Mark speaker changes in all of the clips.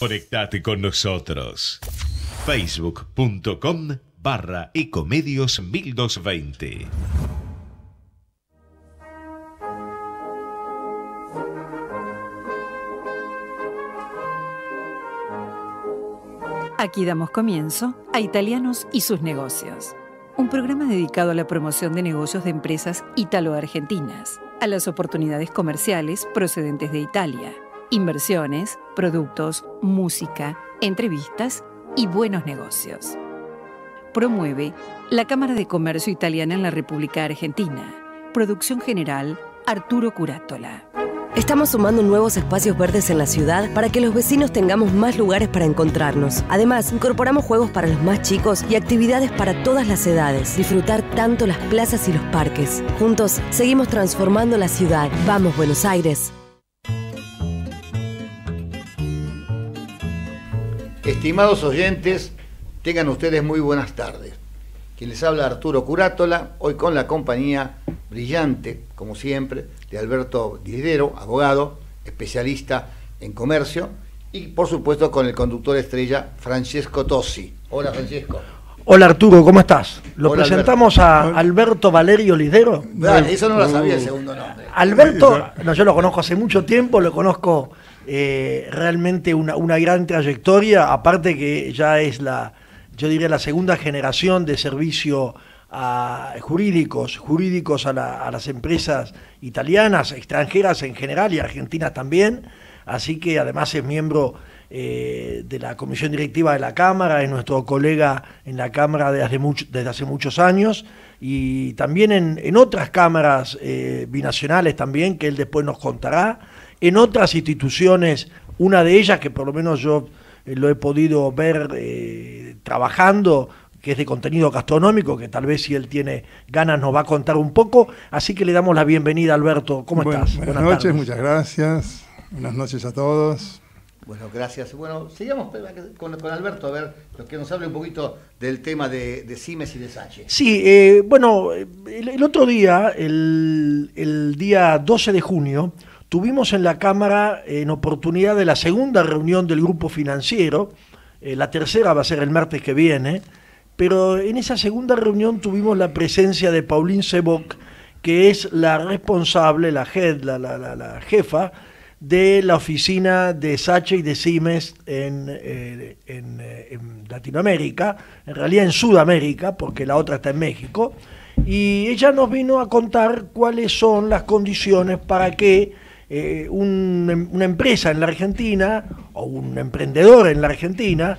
Speaker 1: Conectate con nosotros. Facebook.com barra Ecomedios 1220.
Speaker 2: Aquí damos comienzo a Italianos y sus negocios, un programa dedicado a la promoción de negocios de empresas italo-argentinas, a las oportunidades comerciales procedentes de Italia inversiones, productos, música, entrevistas y buenos negocios. Promueve la Cámara de Comercio Italiana en la República Argentina. Producción general Arturo Curátola.
Speaker 3: Estamos sumando nuevos espacios verdes en la ciudad para que los vecinos tengamos más lugares para encontrarnos. Además, incorporamos juegos para los más chicos y actividades para todas las edades. Disfrutar tanto las plazas y los parques. Juntos, seguimos transformando la ciudad. Vamos, Buenos Aires. Estimados oyentes, tengan ustedes muy buenas tardes. Quien les habla Arturo Curátola, hoy con la compañía brillante, como siempre, de Alberto Lidero, abogado, especialista en comercio, y por supuesto con el conductor estrella Francesco Tosi. Hola Francesco.
Speaker 1: Hola Arturo, ¿cómo estás? Lo presentamos a Alberto Valerio Lidero. eso no lo sabía el segundo nombre. Alberto, yo lo conozco hace mucho tiempo, lo conozco eh, realmente una, gran trayectoria, aparte que ya es la, yo diría, la segunda generación de servicio a jurídicos, jurídicos a, a las empresas italianas, extranjeras en general y argentinas también, así que además es miembro eh, de la Comisión Directiva de la Cámara, es nuestro colega en la Cámara desde hace, desde hace muchos años y también en, otras cámaras eh, binacionales también, que él después nos contará, en otras instituciones, una de ellas que por lo menos yo eh, lo he podido ver trabajando, que es de contenido gastronómico, que tal vez si él tiene ganas nos va a contar un poco. Así que le damos la bienvenida,
Speaker 2: Alberto. ¿Cómo estás? Buenas, noches, muchas gracias. Buenas noches a todos. Bueno,
Speaker 3: gracias. Bueno, sigamos con, Alberto, a ver, que nos hable un poquito del tema de, de Cimes y de Sánchez.
Speaker 1: Sí, eh, bueno, el, otro día, el, día 12 de junio, tuvimos en la Cámara en oportunidad de la segunda reunión del grupo financiero, eh, la tercera va a ser el martes que viene, pero en esa segunda reunión tuvimos la presencia de Pauline Seboc, que es la responsable, la, la jefa, de la oficina de Sache y de CIMES eh, eh, en, Latinoamérica, en realidad en Sudamérica, porque la otra está en México, y ella nos vino a contar cuáles son las condiciones para que eh, em, una empresa en la Argentina o un emprendedor en la Argentina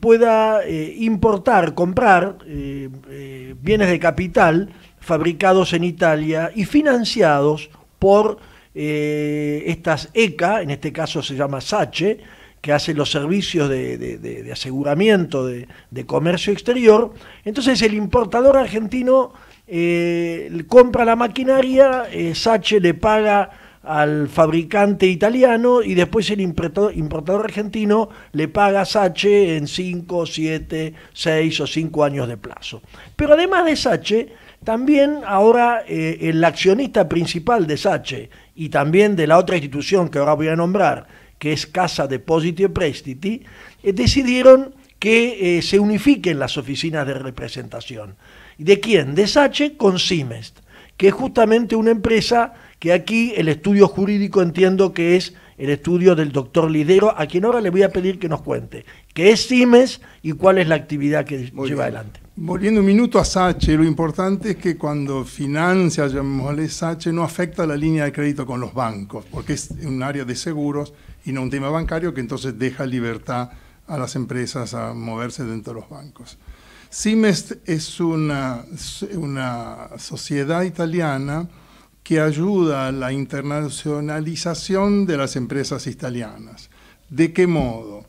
Speaker 1: pueda importar, comprar bienes de capital fabricados en Italia y financiados por eh, estas ECA, e, en este caso se llama Sache que hace los servicios de, aseguramiento de, comercio exterior. Entonces el importador argentino eh, compra la maquinaria, eh, Sache le paga al fabricante italiano y después el importador, argentino le paga a Sache en 5, 7, 6 o 5 años de plazo. Pero además de Sache, también ahora el accionista principal de Sache y también de la otra institución que ahora voy a nombrar, que es Casa de e Prestiti, eh, decidieron que eh, se unifiquen las oficinas de representación. ¿Y de quién? De Sache con Simest, que es justamente una empresa que aquí el estudio jurídico entiendo que es el estudio del doctor Lidero, a quien ahora le voy a pedir que nos cuente qué es Simes y cuál es la actividad que lleva adelante.
Speaker 2: Volviendo un minuto a Sache, lo importante es que cuando financia, llamémosle Sache, no afecta la línea de crédito con los bancos, porque es un área de seguros y no un tema bancario que entonces deja libertad a las empresas a moverse dentro de los bancos. Simest es una, una sociedad italiana que ayuda a la internacionalización de las empresas italianas. ¿De qué modo?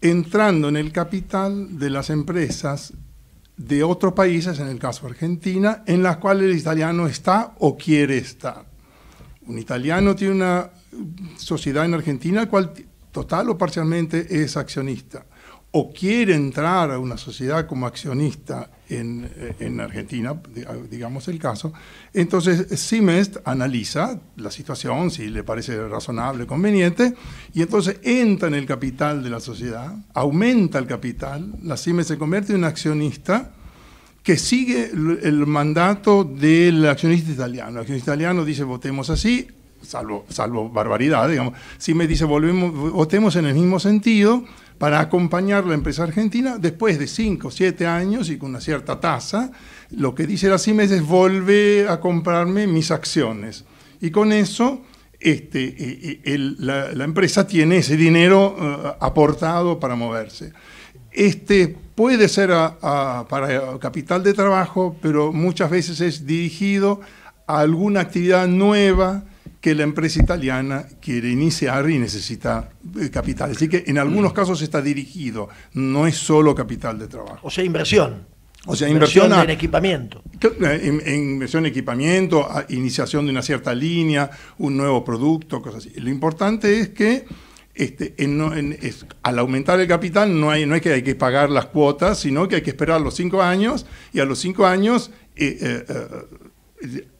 Speaker 2: Entrando en el capital de las empresas de otros países, en el caso Argentina, en las cuales el italiano está o quiere estar. Un italiano tiene una sociedad en Argentina, cual total o parcialmente es accionista o quiere entrar a una sociedad como accionista en, eh, Argentina, ah, digamos el caso, entonces Siemens analiza la situación, si le parece razonable, conveniente, y entonces entra en el capital de la sociedad, aumenta el capital, la Siemens se convierte en un accionista que sigue el, mandato del accionista italiano. El accionista italiano dice votemos así, salvo, salvo barbaridad, digamos. Simest dice volvemos, votemos en el mismo sentido, para acompañar la empresa argentina después de 5 o 7 años y con una cierta tasa. Lo que dice la CIMES es vuelve a comprarme mis acciones. Y con eso este, e, e, la, empresa tiene ese dinero eh, aportado para moverse. Este puede ser para capital de trabajo, pero muchas veces es dirigido a alguna actividad nueva que la empresa italiana quiere iniciar y necesita eh, capital. Así que en algunos mm. casos está dirigido, no es solo capital de trabajo. O sea, inversión. O sea, inversión, en equipamiento. Eh, inversión en equipamiento, iniciación de una cierta línea, un nuevo producto, cosas así. Lo importante es que este, al aumentar el capital no, hay, es que hay que pagar las cuotas, sino que hay que esperar los cinco años y a los cinco años... Eh,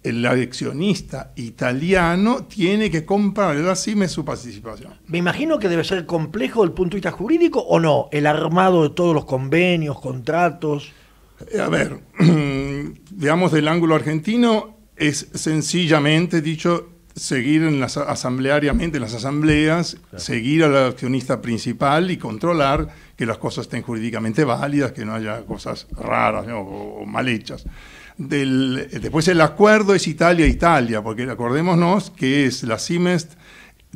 Speaker 2: el accionista italiano tiene que comprarle a CIME su participación. Me imagino que debe ser
Speaker 1: complejo el punto de vista jurídico o no, el armado de todos los convenios, contratos.
Speaker 2: Eh, a ver, digamos del ángulo argentino, es sencillamente dicho seguir en las asambleariamente en las asambleas, seguir al accionista principal y controlar que las cosas estén jurídicamente válidas, que no haya cosas raras o mal hechas después el acuerdo es Italia-Italia, porque acordémonos que es la CIMEST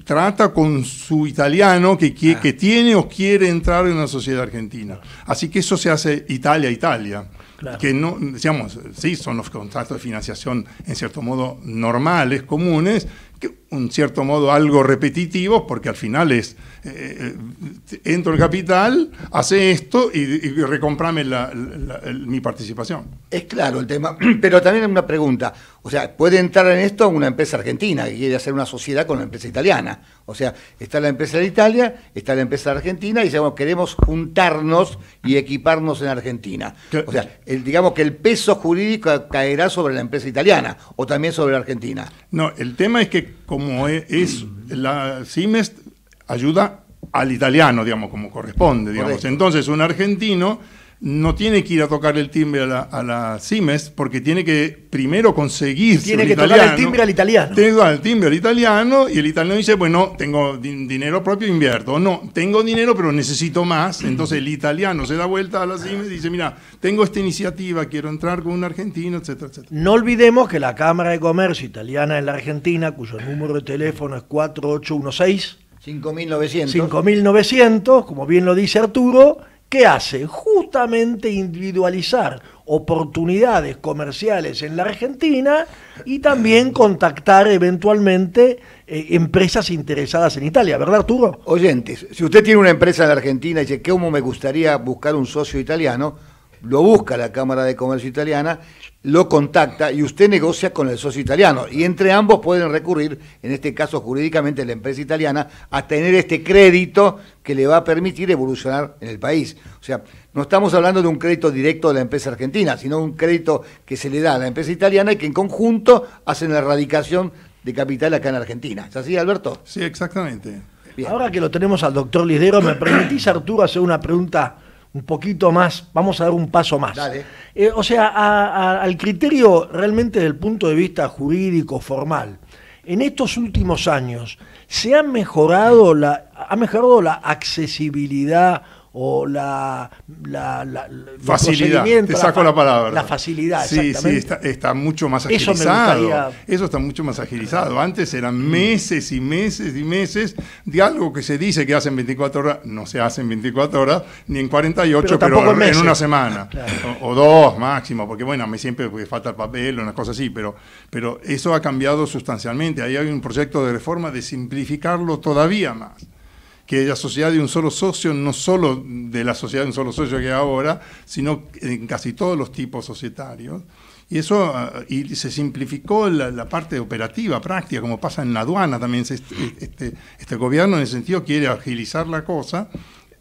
Speaker 2: trata con su italiano ah. que, tiene o quiere entrar en una sociedad argentina. Así que eso se hace Italia-Italia. Que no, digamos, sí, son los contratos de financiación en cierto modo normales, comunes, un cierto modo algo repetitivo porque al final es, eh, eh, entro el capital, hace esto y, recomprame la, mi participación. Es claro el tema, pero también una pregunta, o sea, puede entrar en esto una
Speaker 3: empresa argentina que quiere hacer una sociedad con la empresa italiana, o sea, está la empresa de Italia, está la empresa argentina y queremos juntarnos y equiparnos en Argentina. O sea, el, digamos que el peso jurídico caerá sobre la empresa italiana o también sobre la argentina.
Speaker 2: No, el tema es que como e-, es, la CIMES ayuda al italiano, digamos, como corresponde, digamos. Entonces, un argentino no tiene que ir a tocar el timbre a la, Cimes porque tiene que primero conseguir. Tiene que tocar el timbre al italiano. Tiene que el timbre al italiano y el italiano dice, bueno, tengo dinero propio, invierto. No, tengo dinero pero necesito más. Entonces el italiano se da vuelta a la Cimes y dice, mira, tengo esta iniciativa, quiero entrar con un argentino, etcétera, etcétera.
Speaker 1: No olvidemos que la Cámara de Comercio Italiana en la Argentina, cuyo número de teléfono es 4816.
Speaker 2: 5.900.
Speaker 1: 5.900, como bien lo dice Arturo ¿Qué hace? Justamente individualizar oportunidades comerciales en la Argentina y también contactar eventualmente eh, empresas interesadas en Italia, ¿verdad Arturo? Oyentes, si
Speaker 3: usted tiene una empresa en la Argentina y dice, ¿cómo me gustaría buscar un socio italiano? lo busca la Cámara de Comercio Italiana, lo contacta y usted negocia con el socio italiano. Y entre ambos pueden recurrir, en este caso jurídicamente la empresa italiana, a tener este crédito que le va a permitir evolucionar en el país. O sea, no estamos hablando de un crédito directo de la empresa argentina, sino un crédito que se le da a la empresa italiana y que en conjunto hacen la erradicación
Speaker 1: de capital acá en Argentina. ¿Es así, Alberto? Sí, exactamente. Ahora que lo tenemos al doctor Lidero, ¿me permitís, Arturo, hacer una pregunta? un poquito más, vamos a dar un paso más. Eh, o sea, al criterio realmente del punto de vista jurídico, formal, en estos últimos años, ¿se ha mejorado la, ha mejorado la accesibilidad o la, facilidad. Te saco la, palabra. La facilidad. Sí, sí,
Speaker 2: está, mucho más agilizado. Eso, está mucho más agilizado. Antes eran meses y meses y meses de algo que se dice que hacen 24 horas, no se hace en 24 horas, ni en 48, pero, en una semana. O, dos máximo, porque bueno, me siempre falta el papel o una cosa así, pero, pero eso ha cambiado sustancialmente. Ahí hay un proyecto de reforma de simplificarlo todavía más que la sociedad de un solo socio, no solo de la sociedad de un solo socio que ahora, sino en casi todos los tipos societarios. Y eso ah, y se simplificó la, parte operativa, práctica, como pasa en la aduana también. Este, este, este, gobierno en el sentido quiere agilizar la cosa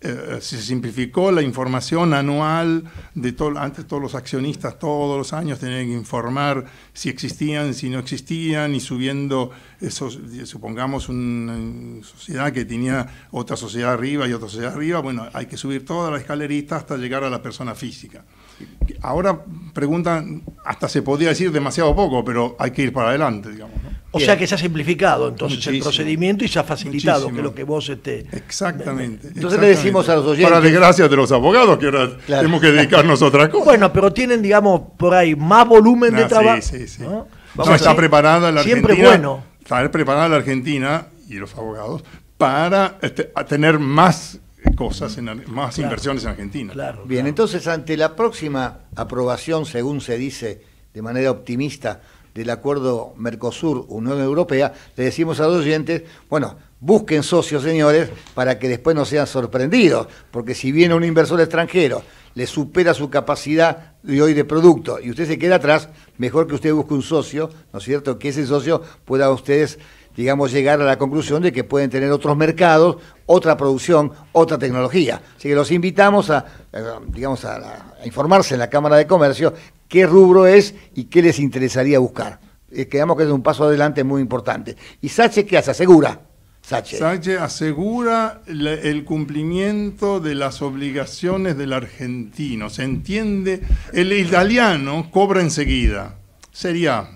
Speaker 2: eh, se simplificó la información anual de todo, antes todos los accionistas todos los años tenían que informar si existían, si no existían, y subiendo, esos, supongamos, una sociedad que tenía otra sociedad arriba y otra sociedad arriba, bueno, hay que subir toda la escalerita hasta llegar a la persona física. Ahora preguntan, hasta se podría decir demasiado poco, pero hay que ir para adelante, digamos. O sea que se
Speaker 1: ha simplificado entonces el procedimiento y se ha facilitado que lo que vos esté. Exactamente. Entonces le decimos a los oyentes. Para desgracia
Speaker 2: de los abogados, que ahora tenemos que dedicarnos a otra cosa. Bueno, pero tienen, digamos, por ahí más volumen de ah, trabajo. Sí, sí, sí. ¿No? está preparada la Argentina. Siempre bueno. Está preparada la Argentina y los abogados para este, tener más cosas, en, más inversiones en Argentina. Claro, Bien, entonces ante la próxima
Speaker 3: aprobación, según se dice de manera optimista, del acuerdo Mercosur-Unión Europea, le decimos a los oyentes, bueno, busquen socios, señores, para que después no sean sorprendidos, porque si viene un inversor extranjero, le supera su capacidad de hoy de producto y usted se queda atrás, mejor que usted busque un socio, ¿no es cierto? Que ese socio pueda ustedes digamos, llegar a la conclusión de que pueden tener otros mercados, otra producción, otra tecnología. Así que los invitamos a, eh, digamos, a informarse en la Cámara de Comercio qué rubro es y qué les interesaría buscar. Eh, quedamos que es un paso adelante muy importante. ¿Y Sache qué hace? Asegura. Sache.
Speaker 2: Sache asegura el cumplimiento de las obligaciones del argentino. Se entiende, el italiano cobra enseguida. Sería,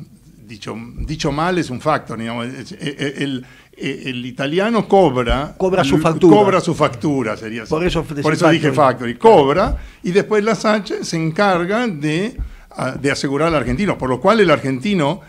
Speaker 2: dicho, dicho mal, es un factor. Eh, el, italiano cobra. Cobra su factura. Cobra su factura, sería Por eso, por eso dije dije y Cobra y después la Sache se encarga de de asegurar al argentino, por lo cual el argentino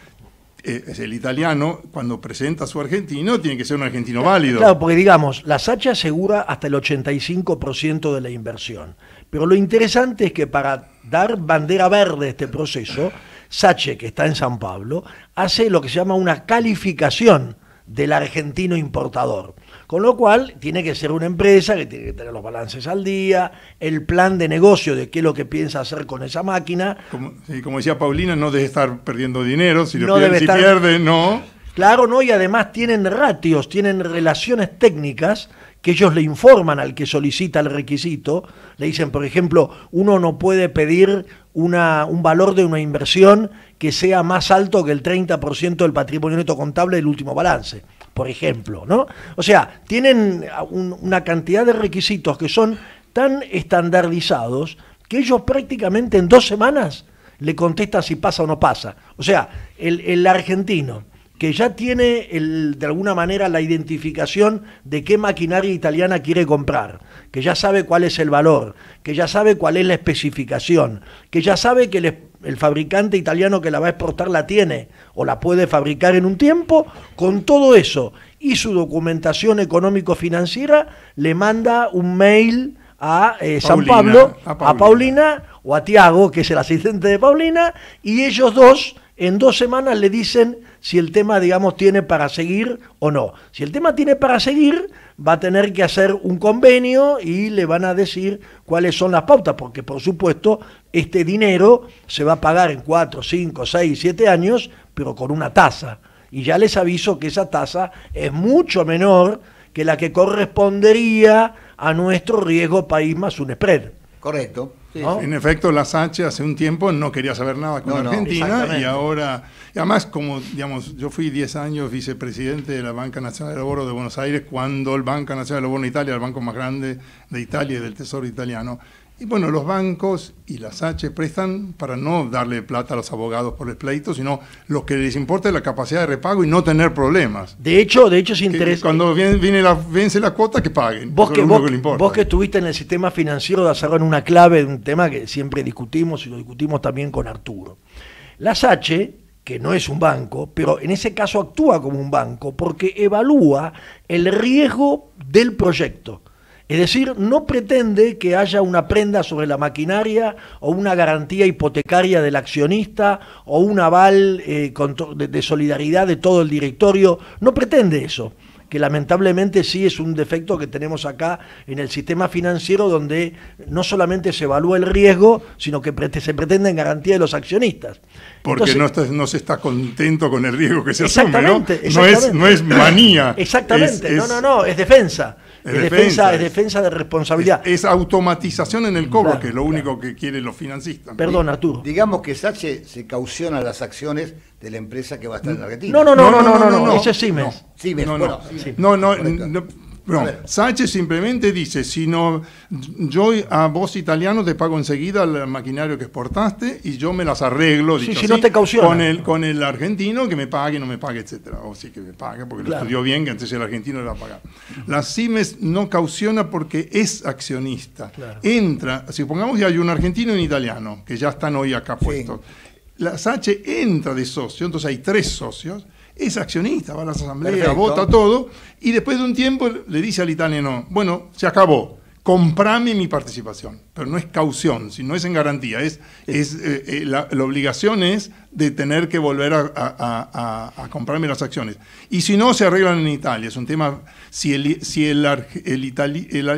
Speaker 2: eh, es el italiano, cuando presenta su argentino, tiene que ser un argentino válido. Claro,
Speaker 1: porque digamos,
Speaker 2: la Sacha asegura hasta
Speaker 1: el 85% de la inversión. Pero lo interesante es que para dar bandera verde a este proceso, Sache, que está en San Pablo, hace lo que se llama una calificación del argentino importador. Con lo cual, tiene que ser una empresa que tiene que tener los balances al día, el plan de negocio de qué es lo que piensa hacer con esa máquina.
Speaker 2: Como, como decía Paulina, no debe estar perdiendo dinero, si, no pierde, si pierde,
Speaker 1: no. Claro, no, y además tienen ratios, tienen relaciones técnicas que ellos le informan al que solicita el requisito, le dicen, por ejemplo, uno no puede pedir una, un valor de una inversión que sea más alto que el 30% del patrimonio neto contable del último balance por ejemplo, ¿no? O sea, tienen una cantidad de requisitos que son tan estandarizados que ellos prácticamente en dos semanas le contestan si pasa o no pasa. O sea, el, argentino que ya tiene de alguna manera la identificación de qué maquinaria italiana quiere comprar, que ya sabe cuál es el valor, que ya sabe cuál es la especificación, que ya sabe que el, el fabricante italiano que la va a exportar la tiene o la puede fabricar en un tiempo, con todo eso y su documentación económico-financiera le manda un mail a eh, San Pablo, a Paulina. a Paulina. o a Tiago, que es el asistente de Paulina, y ellos dos en dos semanas le dicen si el tema, digamos, tiene para seguir o no. Si el tema tiene para seguir, va a tener que hacer un convenio y le van a decir cuáles son las pautas, porque por supuesto este dinero se va a pagar en 4, 5, 6, 7 años, pero con una tasa. Y ya les aviso que esa tasa es mucho menor que la que correspondería
Speaker 2: a nuestro riesgo país más un spread.
Speaker 1: Correcto. En
Speaker 2: efecto, la Sache hace un tiempo no quería saber nada con Argentina y ahora, además como, digamos, yo fui 10 años vicepresidente de la Banca Nacional del Oro de Buenos Aires cuando el Banco Nacional del Oro de Italia el banco más grande de Italia y del Tesoro italiano y bueno, los bancos y las H prestan para no darle plata a los abogados por el pleito, sino lo que les importa es la capacidad de repago y no tener problemas. De hecho, de hecho es interesante. Cuando viene, viene la, vence la cuota, que paguen. Vos que,
Speaker 1: vos, estuviste en el sistema financiero de hacerlo en una clave, de un tema que siempre discutimos y lo discutimos también con Arturo. Las H que no es un banco, pero en ese caso actúa como un banco porque evalúa el riesgo del proyecto. Es decir, no pretende que haya una prenda sobre la maquinaria o una garantía hipotecaria del accionista o un aval eh, de solidaridad de todo el directorio. No pretende eso que lamentablemente sí es un defecto que tenemos acá en el sistema financiero donde no solamente se evalúa el riesgo, sino que se pretende en garantía de los accionistas. Porque no,
Speaker 2: no se está contento con el riesgo que se asume, ¿no? exactamente. Es, no es manía. Exactamente, no, no, no, es defensa. Es, defensa, es defensa de responsabilidad. Es, automatización en el cobro, que es lo único que quieren los financistas. Perdón,
Speaker 3: Arturo. Digamos que Sache se cauciona las acciones de la empresa que va a estar en Argentina. No, no, no, no, no, no, no, no, no, no, no, no, no,
Speaker 2: no, bueno, Sánchez simplemente dice, si no, yo a vos italiano te pago enseguida el maquinario que exportaste y yo me las arreglo. Sí, si no te con el, con el argentino que me pague, no me pague, etc. O sí que me pague porque lo estudió bien, que antes el argentino le va a pagar. La CIMES no cauciona porque es accionista. Entra, si pongamos que hay un argentino y un italiano, que ya están hoy acá puestos. La entra de socio, entonces hay tres socios es accionista, va a las asambleas, vota todo, y después de un tiempo le dice al italiano, bueno, se acabó, comprame mi participación. Pero no es caución, no es en garantía, es, es eh, eh, la, obligación es de tener que volver a, comprarme las acciones. Y si no, se arreglan en Italia, es un tema, si si el, el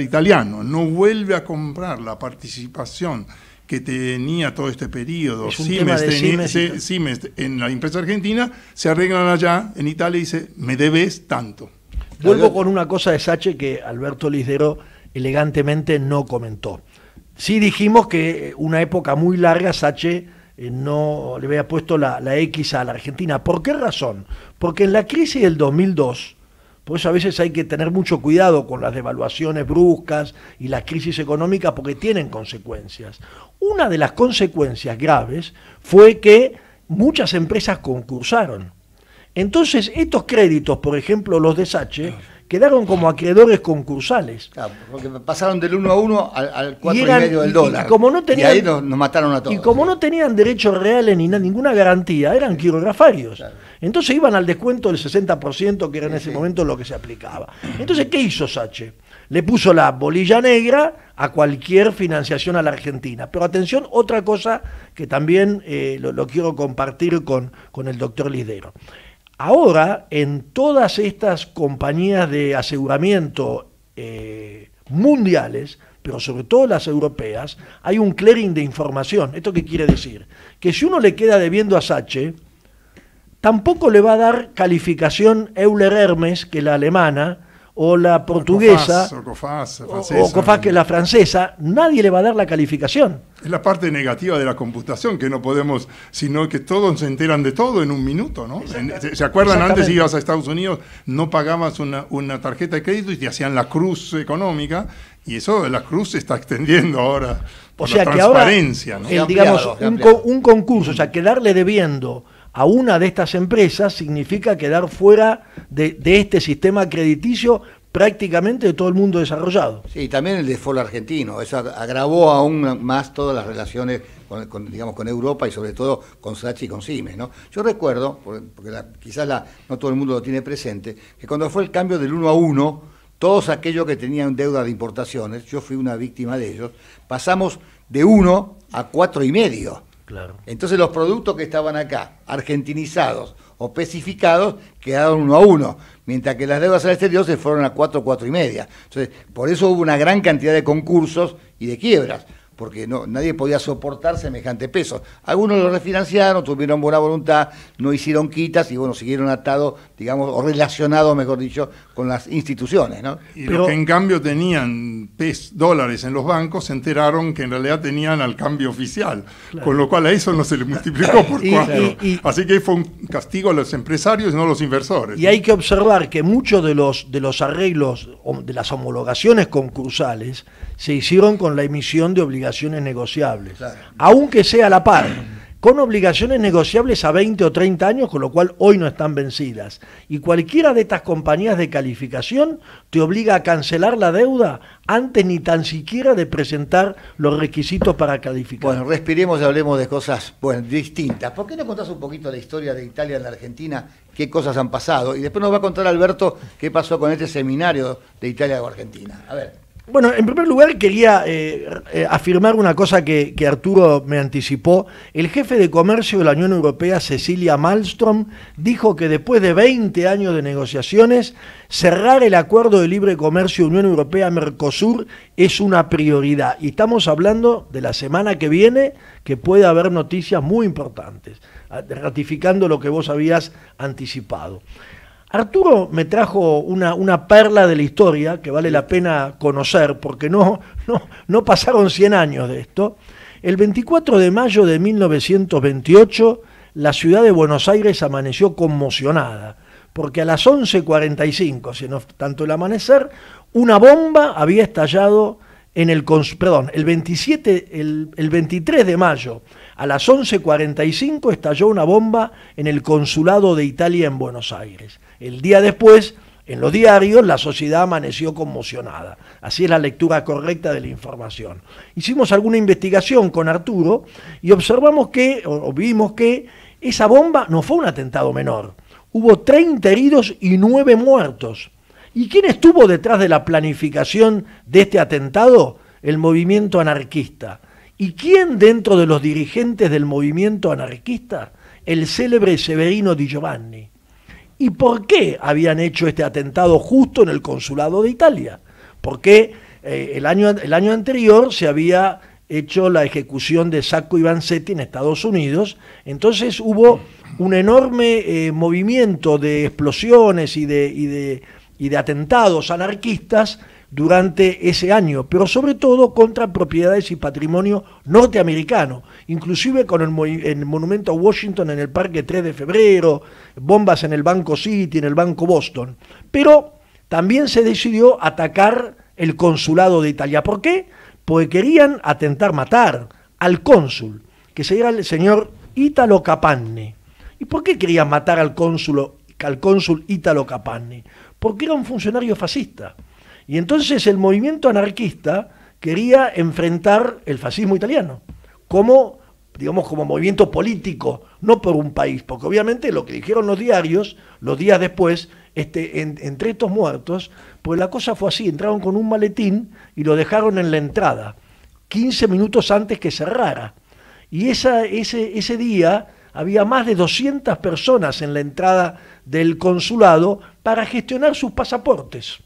Speaker 2: italiano no vuelve a comprar la participación, que tenía todo este periodo. Siemens, en la empresa argentina, se arreglan allá en Italia y dice, me debes tanto. Vuelvo
Speaker 1: con una cosa de Sache que Alberto Lisdero elegantemente no comentó. Sí dijimos que eh, una época muy larga Sache eh, no le había puesto la, la X a la Argentina. ¿Por qué razón? Porque en la crisis del 2002 por eso a veces hay que tener mucho cuidado con las devaluaciones bruscas y las crisis económicas porque tienen consecuencias. Una de las consecuencias graves fue que muchas empresas concursaron. Entonces, estos créditos, por ejemplo, los de Sache, quedaron como acreedores concursales.
Speaker 3: porque pasaron del 1 a 1 al, 4,5 del dólar. Y, como no tenían, ahí nos,
Speaker 1: mataron a todos. Y como no tenían derechos reales ni ninguna garantía, eran quirografarios. Entonces iban al descuento del 60%, que era en ese momento lo que se aplicaba. Entonces, ¿qué hizo Sache? Le puso la bolilla negra a cualquier financiación a la Argentina. Pero atención, otra cosa que también eh, lo, quiero compartir con, con el doctor Lidero. Ahora, en todas estas compañías de aseguramiento eh, mundiales, pero sobre todo las europeas, hay un clearing de información. ¿Esto qué quiere decir? Que si uno le queda debiendo a Sache, tampoco le va a dar calificación Euler Hermes, que la alemana, o la portuguesa,
Speaker 2: o
Speaker 1: que la francesa, nadie le va a dar la calificación.
Speaker 2: Es la parte negativa de la computación, que no podemos, sino que todos se enteran de todo en un minuto, ¿no? ¿Se acuerdan antes si ibas a Estados Unidos, no pagabas una, tarjeta de crédito y te hacían la cruz económica? Y eso de la cruz se está extendiendo ahora o sea, que ahora, digamos, un,
Speaker 1: un, concurso, o sea, quedarle debiendo a una de estas empresas significa quedar fuera de, este sistema crediticio prácticamente de todo el mundo desarrollado. Sí,
Speaker 3: también el default argentino, eso agravó aún más todas las relaciones con, digamos, Europa y sobre todo con Sachi y con Cime. ¿no? Yo recuerdo, porque quizás la, no todo el mundo lo tiene presente, que cuando fue el cambio del 1 a 1, todos aquellos que tenían deuda de importaciones, yo fui una víctima de ellos, pasamos de 1 a cuatro y medio entonces los productos que estaban acá, argentinizados o especificados quedaron uno a uno, mientras que las deudas al exterior se fueron a cuatro, cuatro y media. Entonces, por eso hubo una gran cantidad de concursos y de quiebras porque no, nadie podía soportar semejante peso. Algunos lo refinanciaron, tuvieron buena voluntad, no hicieron quitas y bueno, siguieron atados,
Speaker 2: digamos, o relacionados, mejor dicho, con las instituciones. Pero, los que en cambio tenían pes, dólares en los bancos se enteraron que en realidad tenían al cambio oficial, con lo cual a eso no se le multiplicó por cuatro. Así que fue un castigo a los empresarios, no a los inversores.
Speaker 1: Y hay que observar que muchos de los, de los arreglos, de las homologaciones concursales, se hicieron con la emisión de obligaciones negociables, aunque sea a la par, con obligaciones negociables a 20 o 30 años, con lo cual hoy no están vencidas. Y cualquiera de estas compañías de calificación te obliga a cancelar la deuda antes ni tan siquiera de presentar los requisitos para calificar. Bueno, respiremos y hablemos de
Speaker 3: cosas pues, distintas. ¿Por qué no contás un poquito la historia de Italia en la Argentina? ¿Qué cosas han pasado? Y después nos va a contar Alberto qué pasó con este seminario de Italia o Argentina. A ver.
Speaker 1: Bueno, en primer lugar quería eh, eh, afirmar una cosa que, que, Arturo me anticipó. El jefe de comercio de la Unión Europea, Cecilia Malmström, dijo que después de 20 años de negociaciones, cerrar el acuerdo de libre comercio Unión Europea-Mercosur es una prioridad. Y estamos hablando de la semana que viene, que puede haber noticias muy importantes, ratificando lo que vos habías anticipado. Arturo me trajo una, perla de la historia que vale la pena conocer porque no, no, pasaron 100 años de esto. El 24 de mayo de 1928 la ciudad de Buenos Aires amaneció conmocionada porque a las 11.45, si no tanto el amanecer, una bomba había estallado en el... Perdón, el, 27, el, el 23 de mayo a las 11.45 estalló una bomba en el Consulado de Italia en Buenos Aires. El día después, en los diarios, la sociedad amaneció conmocionada. Así es la lectura correcta de la información. Hicimos alguna investigación con Arturo y observamos que, o vimos que, esa bomba no fue un atentado menor. Hubo 30 heridos y 9 muertos. ¿Y quién estuvo detrás de la planificación de este atentado? El movimiento anarquista. ¿Y quién dentro de los dirigentes del movimiento anarquista? El célebre Severino Di Giovanni y por qué habían hecho este atentado justo en el consulado de Italia. Porque eh, el, año, el año anterior se había hecho la ejecución de Sacco y en Estados Unidos. Entonces hubo un enorme eh, movimiento de explosiones y de, y de atentados anarquistas durante ese año, pero sobre todo contra propiedades y patrimonio norteamericano, inclusive con el, monumento a Washington en el Parque 3 de Febrero, bombas en el Banco City, en el Banco Boston. Pero también se decidió atacar el consulado de Italia. ¿Por qué? Porque querían atentar matar al cónsul, que sería el señor Ítalo Capanne. ¿Y por qué querían matar al cónsul, al cónsul Ítalo Capanne? Porque era un funcionario fascista. Y entonces el movimiento anarquista quería enfrentar el fascismo italiano como, digamos, como movimiento político, no por un país, porque obviamente lo que dijeron los diarios, los días después, este, entre estos muertos, pues la cosa fue así, entraron con un maletín y lo dejaron en la entrada, 15 minutos antes que cerrara. Y ese, ese día había más de 200 personas en la entrada del consulado para gestionar sus pasaportes.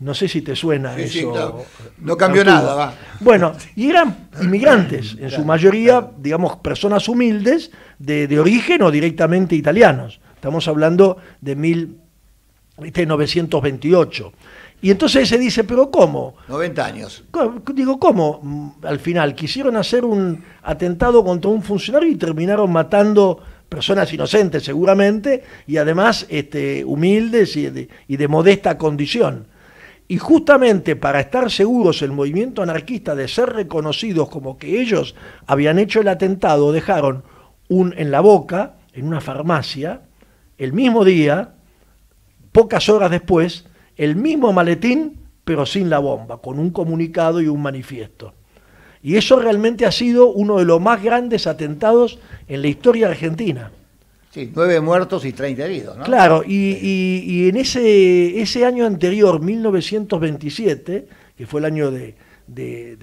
Speaker 1: No sé si te suena eso. No cambió nada, va. Bueno, y eran inmigrantes, en su mayoría, digamos, personas humildes, de, origen o directamente italianos. Estamos hablando de 1928. Y entonces se dice, pero ¿cómo?
Speaker 3: 90 años.
Speaker 1: Digo, ¿cómo? Al final, quisieron hacer un atentado contra un funcionario y terminaron matando personas inocentes seguramente, y además este, humildes y de modesta condición. Y justamente para estar seguros el movimiento anarquista de ser reconocidos como que ellos habían hecho el atentado, dejaron un en la boca, en una farmacia, el mismo día, pocas horas después, el mismo maletín, pero sin la bomba, con un comunicado y un manifiesto. Y eso realmente ha sido uno de los más grandes atentados en la historia argentina.
Speaker 3: Sí, nueve muertos y 30 heridos, ¿no? Claro,
Speaker 1: y, en ese, ese año anterior, 1927, que fue el año de,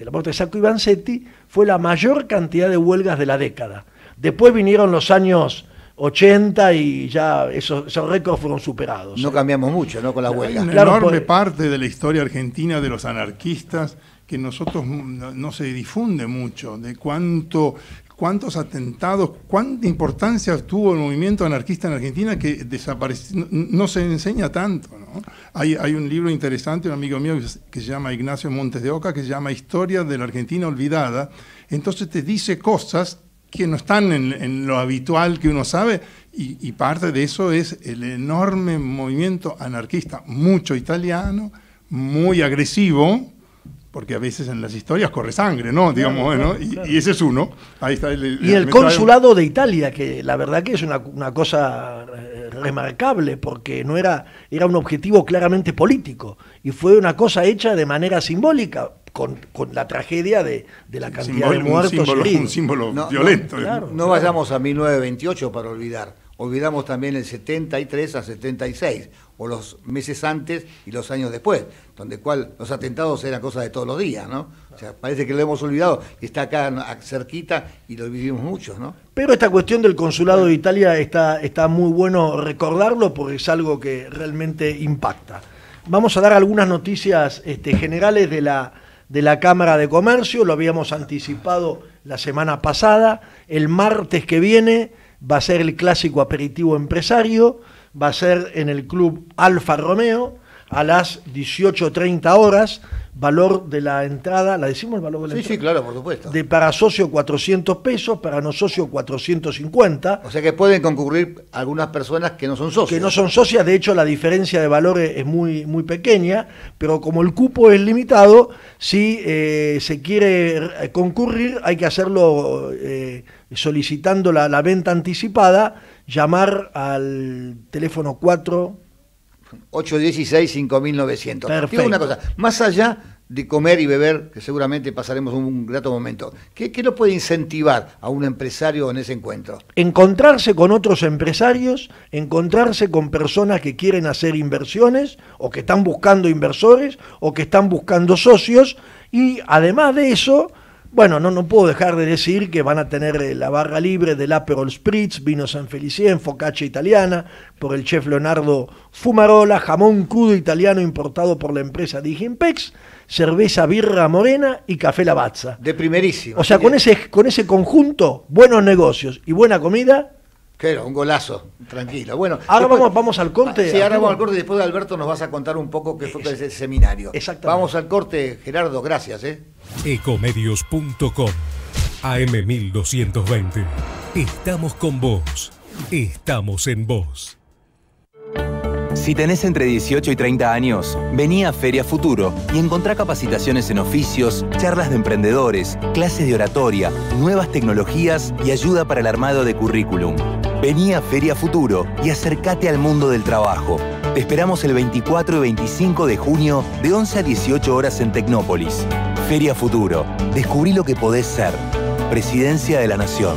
Speaker 1: la muerte de Sacco y fue la mayor cantidad de huelgas de la década. Después vinieron los años 80 y ya esos, esos récords fueron
Speaker 2: superados. No cambiamos mucho, ¿no? Con las huelgas. una enorme pues- parte de la historia argentina de los anarquistas que nosotros no, se difunde mucho, de cuánto cuántos atentados, cuánta importancia tuvo el movimiento anarquista en Argentina que desapareció, no se enseña tanto. Hay, un libro interesante, un amigo mío que se llama Ignacio Montes de Oca, que se llama Historia de la Argentina Olvidada. Entonces te dice cosas que no están en, lo habitual que uno sabe y, parte de eso es el enorme movimiento anarquista, mucho italiano, muy agresivo, porque a veces en las historias corre sangre, ¿no? Digamos, bueno, y, ese es uno. y el consulado
Speaker 1: de Italia, que la verdad que es una, cosa eh, remarcable, porque no era, era un objetivo claramente político, y fue una cosa hecha de manera simbólica, con, con, la tragedia de, de la cantidad de muertos. Un símbolo, violento.
Speaker 2: No, vayamos
Speaker 3: a 1928 para olvidar. Olvidamos también el 73 a 76, o los meses antes y los años después donde cual los atentados eran cosa de todos los días, ¿no? O sea, parece que lo hemos olvidado, está acá cerquita y lo vivimos muchos, ¿no?
Speaker 1: Pero esta cuestión del consulado de Italia está, está muy bueno recordarlo porque es algo que realmente impacta. Vamos a dar algunas noticias este, generales de la, de la Cámara de Comercio, lo habíamos anticipado la semana pasada, el martes que viene va a ser el clásico aperitivo empresario, va a ser en el Club Alfa Romeo, a las 18.30 horas. Valor de la entrada, ¿la decimos el valor de la entrada? Sí, sí, claro, por supuesto. De para socio 400 pesos, para no socio 450. O sea que pueden concurrir algunas personas que no son socios. Que no son socias, de hecho la diferencia de valores es muy, muy pequeña, pero como el cupo es limitado, si eh, se quiere concurrir hay que hacerlo eh, solicitando la, la venta anticipada, llamar al teléfono 4
Speaker 3: 816 5900. Perfecto. una cosa, más allá de comer y beber, que seguramente pasaremos un grato momento, ¿qué, ¿qué lo puede incentivar a un empresario en ese encuentro?
Speaker 1: Encontrarse con otros empresarios, encontrarse con personas que quieren hacer inversiones o que están buscando inversores o que están buscando socios y además de eso bueno, no, no puedo dejar de decir que van a tener eh, la barra libre del Aperol Spritz, vino San Felicien, focaccia italiana, por el chef Leonardo Fumarola, jamón crudo italiano importado por la empresa Digimpex, cerveza birra morena y café lavazza.
Speaker 3: De primerísimo. O sea, con
Speaker 1: ese, con ese conjunto, buenos negocios y buena comida,
Speaker 3: Claro, un golazo, tranquilo. Bueno, ahora vamos, vamos al corte. Sí, ahora vamos al corte y después Alberto nos vas a contar un poco qué fue es, ese seminario. Exacto. Vamos al corte, Gerardo, gracias. ¿eh?
Speaker 1: Ecomedios.com AM1220. Estamos con vos. Estamos en vos.
Speaker 3: Si tenés entre 18 y 30 años, vení a Feria Futuro y encontrá capacitaciones en oficios, charlas de emprendedores, clases de oratoria, nuevas tecnologías y ayuda para el armado de currículum. Vení a Feria Futuro y acércate al mundo del trabajo. Te esperamos el 24 y 25 de junio de 11 a 18 horas en Tecnópolis. Feria Futuro. Descubrí lo que podés ser. Presidencia de la Nación.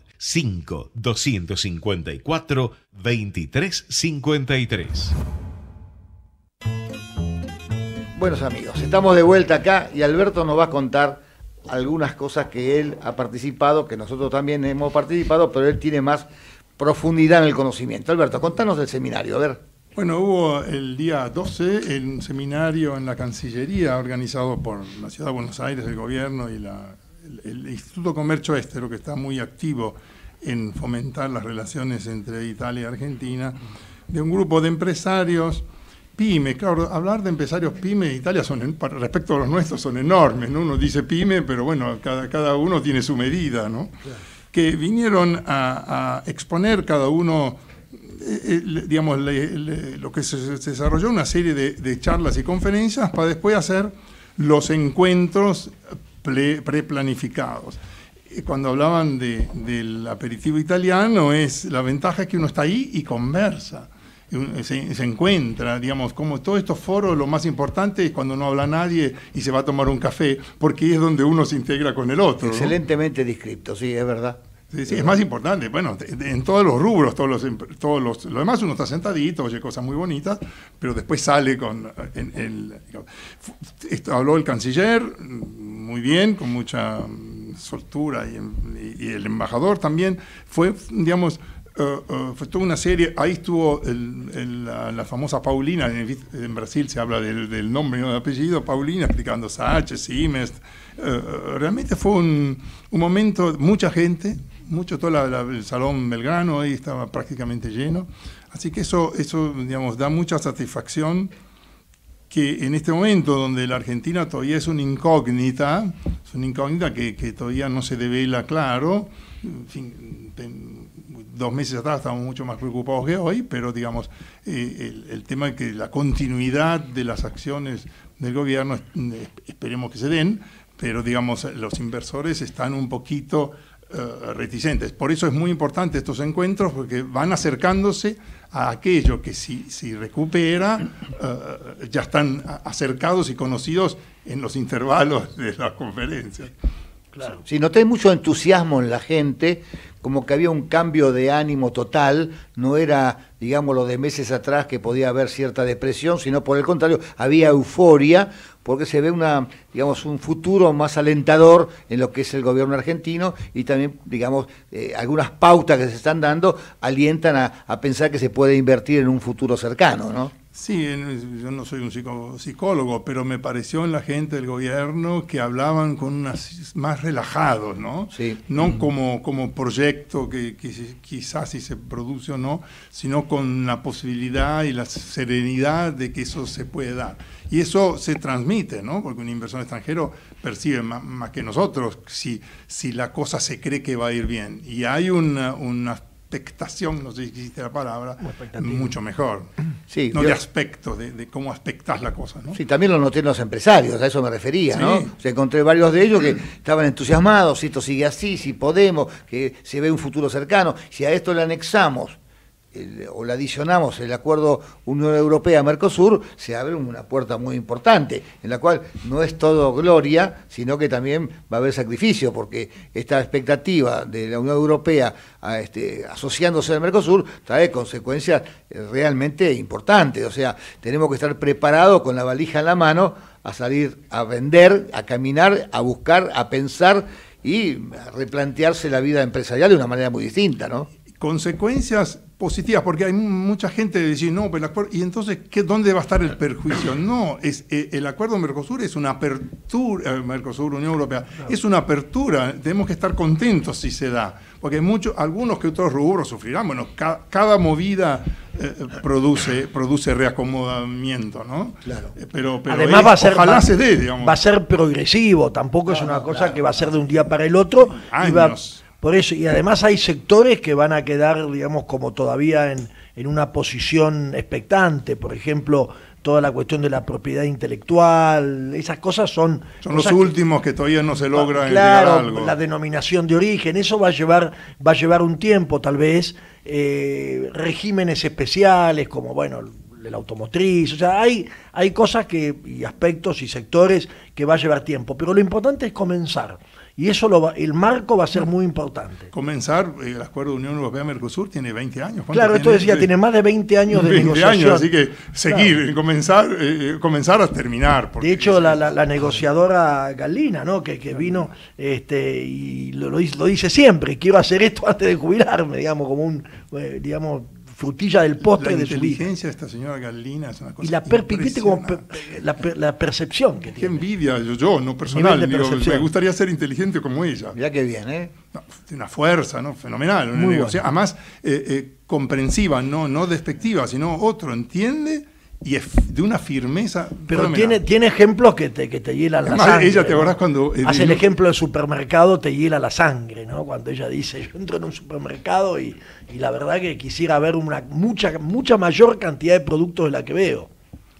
Speaker 2: 5 254 2353.
Speaker 3: Buenos amigos, estamos de vuelta acá y Alberto nos va a contar algunas cosas que él ha participado, que nosotros también hemos participado, pero él tiene más profundidad en el conocimiento. Alberto, contanos del seminario, a ver.
Speaker 2: Bueno, hubo el día 12 un seminario en la Cancillería organizado por la Ciudad de Buenos Aires, el gobierno y la el, Instituto Comercio Estero, que está muy activo en fomentar las relaciones entre Italia y Argentina, de un grupo de empresarios PYME, Claro, hablar de empresarios PYME en Italia son, respecto a los nuestros son enormes, ¿no? Uno dice pyme, pero bueno, cada, cada uno tiene su medida, ¿no? Que vinieron a, exponer cada uno, eh, eh, digamos, lo que se, desarrolló, una serie de, de charlas y conferencias para después hacer los encuentros preplanificados. Eh, cuando hablaban del aperitivo italiano, es la ventaja es que uno está ahí y conversa. Se, encuentra, digamos, como todos estos foros, lo más importante es cuando no habla nadie y se va a tomar un café, porque es donde uno se integra con el otro. Excelentemente descripto, sí, es verdad es más importante. Bueno, en todos los rubros, todos los, todos los, lo demás uno está sentadito, oye cosas muy bonitas, pero después sale con habló el canciller mm, muy bien, con mucha mm, soltura y, el embajador también fue, digamos, eh, eh, fue toda una serie, ahí estuvo la, famosa Paulina, en, Brasil se habla del, nombre y del apellido, Paulina explicando Sánchez, Siemens, eh, realmente fue un, momento, mucha gente, mucho, todo el salón Belgrano ahí estaba prácticamente lleno. Así que eso, eso digamos, da mucha satisfacción que en este momento donde la Argentina todavía es una incógnita, es una incógnita que, todavía no se devela claro, dos meses atrás estábamos mucho más preocupados que hoy, pero digamos, eh, el, tema de que la continuidad de las acciones del gobierno, esperemos que se den, pero digamos, los inversores están un poquito eh, reticentes. Por eso es muy importante estos encuentros, porque van acercándose a aquello que si, si recupera, eh, ya están acercados y conocidos en los intervalos de las conferencias. Claro. Sí, noté mucho entusiasmo en la gente,
Speaker 3: como que había un cambio de ánimo total, no era digámoslo, de meses atrás que podía haber cierta depresión, sino por el contrario, había euforia porque se ve una, digamos, un futuro más alentador en lo que es el gobierno argentino y también, digamos, eh, algunas pautas que se están dando alientan a, a, pensar que se puede invertir en un futuro cercano,
Speaker 2: ¿no? Sí, yo no soy un psicólogo, pero me pareció en la gente del gobierno que hablaban con unas más relajados, ¿no? Sí. No como, como proyecto que, quizás si se produce o no, sino con la posibilidad y la serenidad de que eso se puede dar. Y eso se transmite, ¿no? Porque un inversor extranjero percibe más, que nosotros si, si la cosa se cree que va a ir bien. Y hay un aspecto, no sé si existe la palabra, mucho mejor. Sí, no de aspecto, de, cómo aspectas la cosa. Sí, también lo noté en los empresarios, a
Speaker 3: eso me refería, ¿no? encontré varios de ellos que estaban entusiasmados, si esto sigue así, si podemos, que se ve un futuro cercano, si a esto le anexamos o le adicionamos el acuerdo Unión Europea-Mercosur, se abre una puerta muy importante, en la cual no es todo gloria, sino que también va a haber sacrificio, porque esta expectativa de la Unión Europea a este, asociándose al Mercosur trae consecuencias eh, realmente importantes. O sea, tenemos que estar preparados con la valija en la mano a salir a vender, a caminar, a buscar, a pensar y a replantearse la vida empresarial de una
Speaker 2: manera muy distinta, ¿no? consecuencias positivas, porque hay mucha gente que dice, no, pero el acuerdo, y entonces, ¿qué, ¿dónde va a estar el perjuicio? No, es, eh, el acuerdo Mercosur es una apertura, eh, Mercosur, Unión Europea, es una apertura, tenemos que estar contentos si se da, porque muchos, algunos que otros rubros sufrirán, bueno, cada movida eh, produce, produce reacomodamiento, ¿no? Claro. Pero, Además va a ser, a ser
Speaker 1: progresivo, tampoco es una cosa que va a ser de un día para el otro. Años. Y por eso, y además hay sectores que van a quedar, digamos, como todavía en, una posición expectante, por ejemplo, toda la cuestión de la propiedad intelectual, esas cosas son... Son los últimos que, todavía no se logra claro, la denominación de origen, eso va a llevar, va a llevar un tiempo tal vez, eh, regímenes especiales como, bueno, la automotriz, o sea, hay, hay cosas que, y aspectos y sectores que va a llevar tiempo, pero lo importante es comenzar. Y eso lo el marco va a ser muy importante.
Speaker 2: Comenzar, eh, el acuerdo de Unión Europea-Mercosur tiene 20 años. Claro, esto decía, tiene más de 20 años de 20 años, así que seguir, comenzar, eh, eh, comenzar a terminar. De hecho, la, negociadora
Speaker 1: Galina, ¿no? que, vino este, y lo, dice, lo dice siempre, quiero hacer esto antes de jubilarme, digamos, como un, digamos, frutilla del postre de su La inteligencia de esta señora
Speaker 2: Galina es una cosa Y la, como la, percepción que tiene. Qué envidia, yo, yo no personal, me gustaría ser inteligente como ella. Ya que bien, ¿eh? una fuerza, ¿no? Fenomenal. Además, eh, eh, comprensiva, no, no despectiva, sino otro, entiende y es de una firmeza. Pero tiene, tiene ejemplos que te, que te hielan la sangre. Ella, ¿te cuando.? Eh, Hace el
Speaker 1: ejemplo del supermercado, te hiela la sangre, ¿no? Cuando ella dice: Yo entro en un supermercado y, y la verdad que quisiera ver una mucha, mucha mayor cantidad de productos
Speaker 2: de la que veo.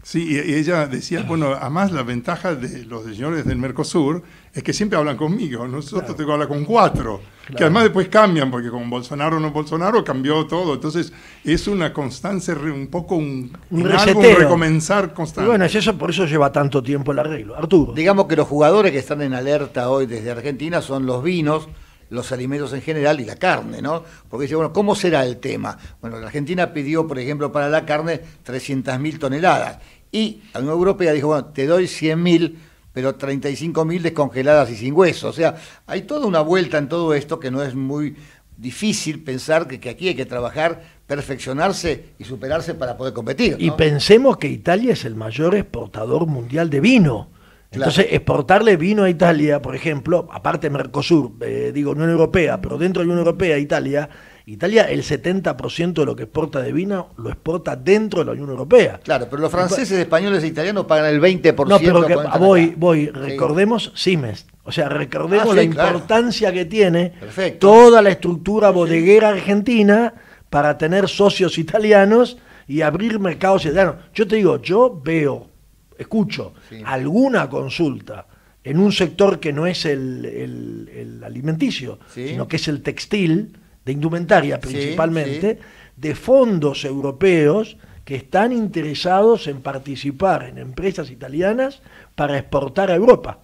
Speaker 2: Sí, y ella decía, bueno, además la ventaja de los señores del Mercosur es que siempre hablan conmigo, nosotros tengo que hablar con cuatro, que además después cambian, porque con Bolsonaro o no Bolsonaro cambió todo, entonces es una constancia, un poco un, algo,
Speaker 1: recomenzar constante. bueno, y eso, por eso lleva tanto tiempo el arreglo. Arturo. Digamos que los
Speaker 3: jugadores que están en alerta hoy desde Argentina son los vinos, los alimentos en general y la carne, ¿no? Porque dice, bueno, ¿cómo será el tema? Bueno, la Argentina pidió, por ejemplo, para la carne 300.000 toneladas y la Unión Europea dijo, bueno, te doy 100.000, pero 35.000 descongeladas y sin hueso. O sea, hay toda una vuelta en todo esto que no es muy difícil pensar que, aquí hay que trabajar, perfeccionarse y superarse para poder competir. Y
Speaker 1: pensemos que Italia es el mayor exportador mundial de vino. Entonces, exportarle vino a Italia, por ejemplo, aparte Mercosur, eh, digo Unión Europea, pero dentro de la Unión Europea, Italia, Italia el 70% de lo que exporta de vino lo exporta dentro de la Unión Europea.
Speaker 3: Claro, pero los franceses, españoles e italianos pagan el 20%. No, pero que, voy,
Speaker 1: voy, recordemos CIMES, O sea, recordemos ah, la importancia que tiene toda la estructura bodeguera argentina para tener socios italianos y abrir mercados italianos. Yo te digo, yo veo escucho alguna consulta en un sector que no es el, alimenticio, sino que es el textil, de indumentaria principalmente, de fondos europeos que están interesados en participar en empresas italianas para exportar a Europa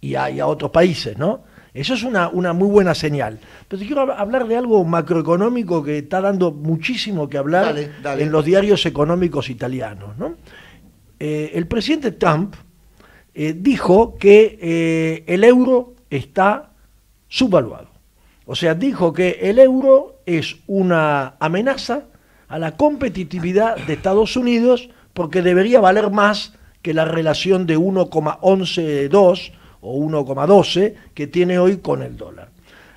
Speaker 1: y a, otros países, ¿no? Eso es una, muy buena señal. Pero quiero hablar de algo macroeconómico que está dando muchísimo que hablar en los diarios económicos italianos. ¿no? Eh, el presidente Trump eh, dijo que eh, el euro está subvaluado. O sea, dijo que el euro es una amenaza a la competitividad de Estados Unidos porque debería valer más que la relación de 1,112 o 1,12 que tiene hoy con el dólar.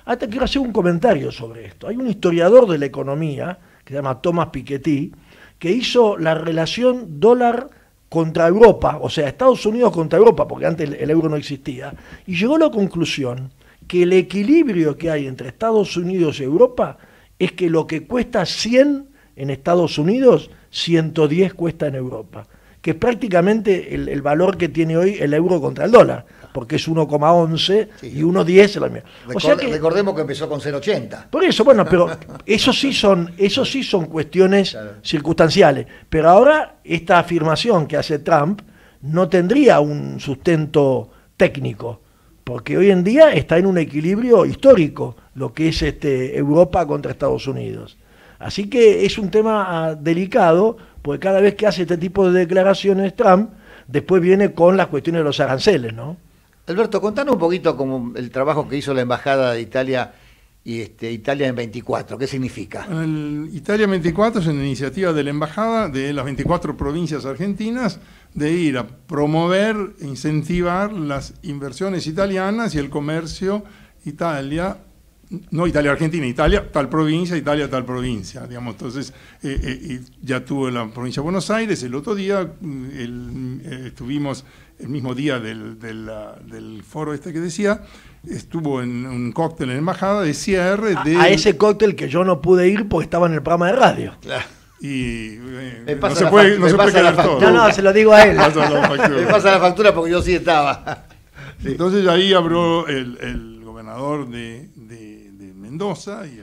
Speaker 1: Hasta quiero hacer un comentario sobre esto. Hay un historiador de la economía que se llama Thomas Piketty que hizo la relación dólar contra Europa, o sea, Estados Unidos contra Europa, porque antes el, euro no existía, y llegó a la conclusión que el equilibrio que hay entre Estados Unidos y Europa es que lo que cuesta 100 en Estados Unidos, 110 cuesta en Europa que es prácticamente el, valor que tiene hoy el euro contra el dólar, porque es 1,11 y 1,10 la misma. recordemos que empezó con 0,80. Por eso, bueno, pero eso sí son, sí son cuestiones circunstanciales. Pero ahora esta afirmación que hace Trump no tendría un sustento técnico, porque hoy en día está en un equilibrio histórico lo que es este, Europa contra Estados Unidos. Así que es un tema ah, delicado porque cada vez que hace este tipo de declaraciones Trump, después viene con las cuestiones de los aranceles, ¿no?
Speaker 3: Alberto, contanos un poquito como el trabajo que hizo la Embajada de Italia y este, Italia en 24, ¿qué significa?
Speaker 2: Italia 24 es una iniciativa de la Embajada de las 24 provincias argentinas de ir a promover, e incentivar las inversiones italianas y el comercio Italia no Italia-Argentina, Italia tal provincia, Italia tal provincia, digamos, entonces eh, estuvo eh, ya tuvo la provincia de Buenos Aires, el otro día mm, eh, estuvimos, el mismo día del, foro este que decía, estuvo en un cóctel en la embajada de cierre de... A, ese cóctel que yo no pude ir porque estaba en el programa de radio. Y eh, no se puede,
Speaker 1: no
Speaker 3: quedar todo. No, no, se lo digo a él. me pasa la
Speaker 2: factura porque yo sí estaba. Entonces ahí habló el gobernador de, Mendoza y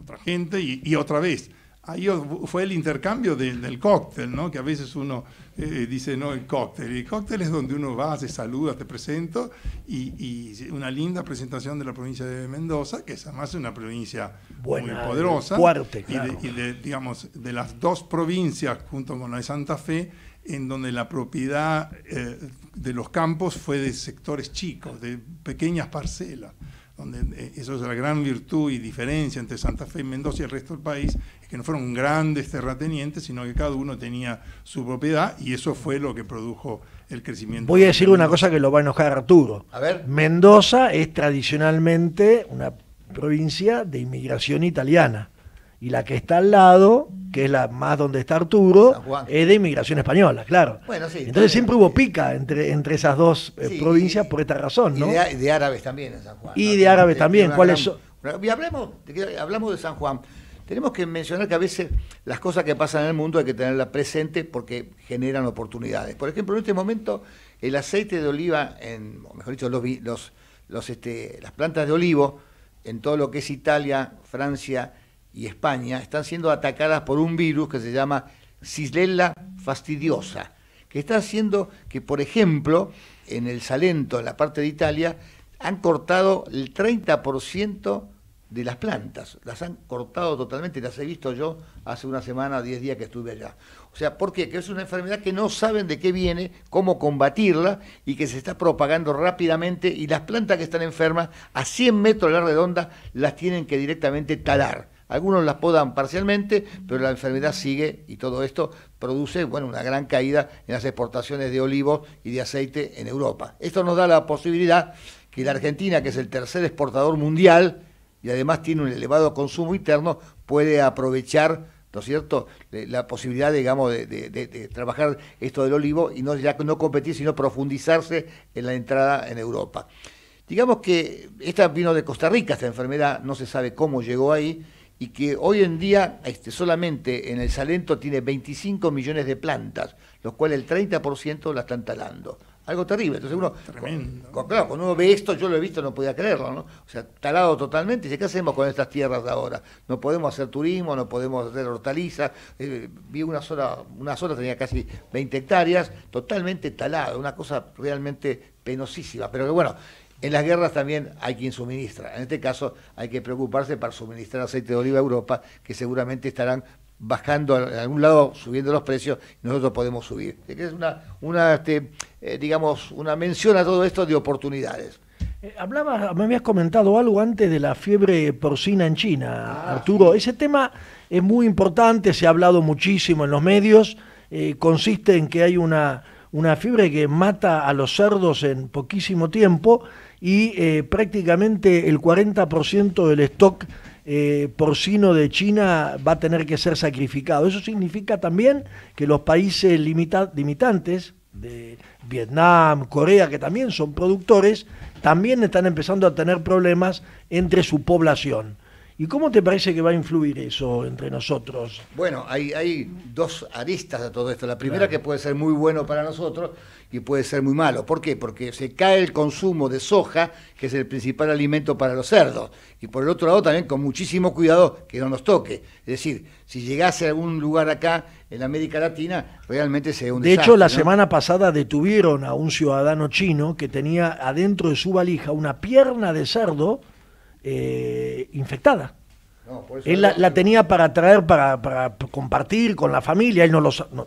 Speaker 2: otra gente, y, otra vez. Ahí fue el intercambio del cóctel, ¿no? que a veces uno eh, dice, no, el cóctel. El cóctel es donde uno va, se saluda, te presento, y, una linda presentación de la provincia de Mendoza, que es además una provincia muy poderosa. Y, de, digamos, de las dos provincias, junto con la de Santa Fe, en donde la propiedad eh, de los campos fue de sectores chicos, de pequeñas parcelas donde eh, eso es la gran virtud y diferencia entre Santa Fe y Mendoza y el resto del país, es que no fueron grandes terratenientes, sino que cada uno tenía su propiedad y eso fue lo que produjo el crecimiento. Voy a decir una cosa
Speaker 1: que lo va a enojar Arturo. A ver. Mendoza es tradicionalmente una provincia de
Speaker 2: inmigración
Speaker 1: italiana y la que está al lado, que es la más donde está Arturo, es de inmigración española, claro.
Speaker 3: Entonces siempre
Speaker 1: hubo pica entre, entre esas dos eh, provincias por esta razón, ¿no? Y
Speaker 3: de, árabes también en San Juan. Y de árabes también, Y hablamos, de San Juan. Tenemos que mencionar que a veces las cosas que pasan en el mundo hay que tenerlas presentes porque generan oportunidades. Por ejemplo, en este momento el aceite de oliva, en, o mejor dicho, los, los, este, las plantas de olivo en todo lo que es Italia, Francia, y España están siendo atacadas por un virus que se llama Cislella fastidiosa, que está haciendo que, por ejemplo, en el Salento, en la parte de Italia, han cortado el 30% de las plantas, las han cortado totalmente, las he visto yo hace una semana, 10 días que estuve allá. O sea, ¿por qué? Que es una enfermedad que no saben de qué viene, cómo combatirla y que se está propagando rápidamente y las plantas que están enfermas a 100 metros de la redonda las tienen que directamente talar algunos las podan parcialmente, pero la enfermedad sigue y todo esto produce bueno, una gran caída en las exportaciones de olivos y de aceite en Europa. Esto nos da la posibilidad que la Argentina, que es el tercer exportador mundial y además tiene un elevado consumo interno, puede aprovechar ¿no es cierto? La posibilidad, digamos, de, trabajar esto del olivo y no, ya no competir, sino profundizarse en la entrada en Europa. Digamos que esta vino de Costa Rica, esta enfermedad, no se sabe cómo llegó ahí, y que hoy en día este, solamente en el Salento tiene 25 millones de plantas, los cuales el 30% la están talando. Algo terrible. Entonces uno, claro, cuando uno ve esto, yo lo he visto, no podía creerlo, ¿no? O sea, talado totalmente. ¿Y qué hacemos con estas tierras de ahora? No podemos hacer turismo, no podemos hacer hortalizas. Eh, vi una zona una zona tenía casi 20 hectáreas, totalmente talado una cosa realmente penosísima. Pero que bueno, en las guerras también hay quien suministra. En este caso hay que preocuparse para suministrar aceite de oliva a Europa, que seguramente estarán bajando en algún lado, subiendo los precios, y nosotros podemos subir. Es una, este, eh, digamos, una mención a todo esto de oportunidades.
Speaker 1: Eh, hablabas, me habías comentado algo antes de la fiebre porcina en China, ah, Arturo. Ese tema es muy importante, se ha hablado muchísimo en los medios. Eh, consiste en que hay una, una fiebre que mata a los cerdos en poquísimo tiempo y eh, prácticamente el 40% del stock eh, porcino de China va a tener que ser sacrificado. Eso significa también que los países limitantes de Vietnam, Corea, que también son productores, también están empezando a tener problemas entre su población. ¿Y cómo te parece que va a influir eso entre nosotros?
Speaker 3: Bueno, hay, dos aristas a todo esto. La primera que puede ser muy bueno para nosotros y puede ser muy malo. ¿Por qué? Porque se cae el consumo de soja, que es el principal alimento para los cerdos. Y por el otro lado también con muchísimo cuidado que no nos toque. Es decir, si llegase a algún lugar acá en América Latina, realmente se un De hecho, la semana
Speaker 1: pasada detuvieron a un ciudadano chino que tenía adentro de su valija una pierna de cerdo eh, infectada. él la, tenía para traer, para, compartir con la familia, él no,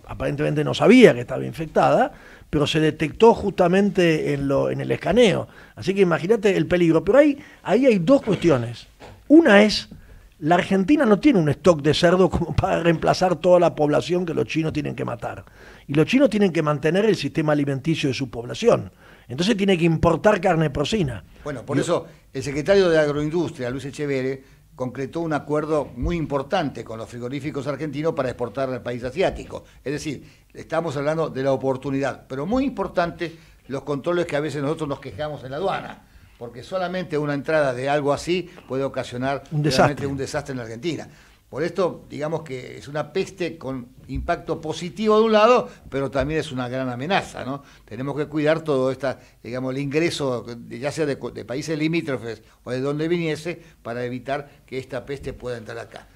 Speaker 1: aparentemente no sabía que estaba infectada, pero se detectó justamente en, el escaneo. Así que imagínate el peligro. Pero ahí, ahí hay dos cuestiones. Una es, la Argentina no tiene un stock de cerdo como para reemplazar toda la población que los chinos tienen que matar. Y los chinos tienen que mantener el sistema alimenticio de su población. Entonces tiene que importar carne porcina.
Speaker 3: Bueno, por eso el secretario de Agroindustria, Luis Echeverre, concretó un acuerdo muy importante con los frigoríficos argentinos para exportar al país asiático. Es decir, estamos hablando de la oportunidad, pero muy importante los controles que a veces nosotros nos quejamos en la aduana, porque solamente una entrada de algo así puede ocasionar un desastre, un desastre en la Argentina. Por esto, digamos que es una peste con impacto positivo de un lado, pero también es una gran amenaza, ¿no? Tenemos que cuidar todo esta, digamos, el ingreso, ya sea de, países limítrofes o de donde viniese, para evitar que esta peste pueda entrar acá.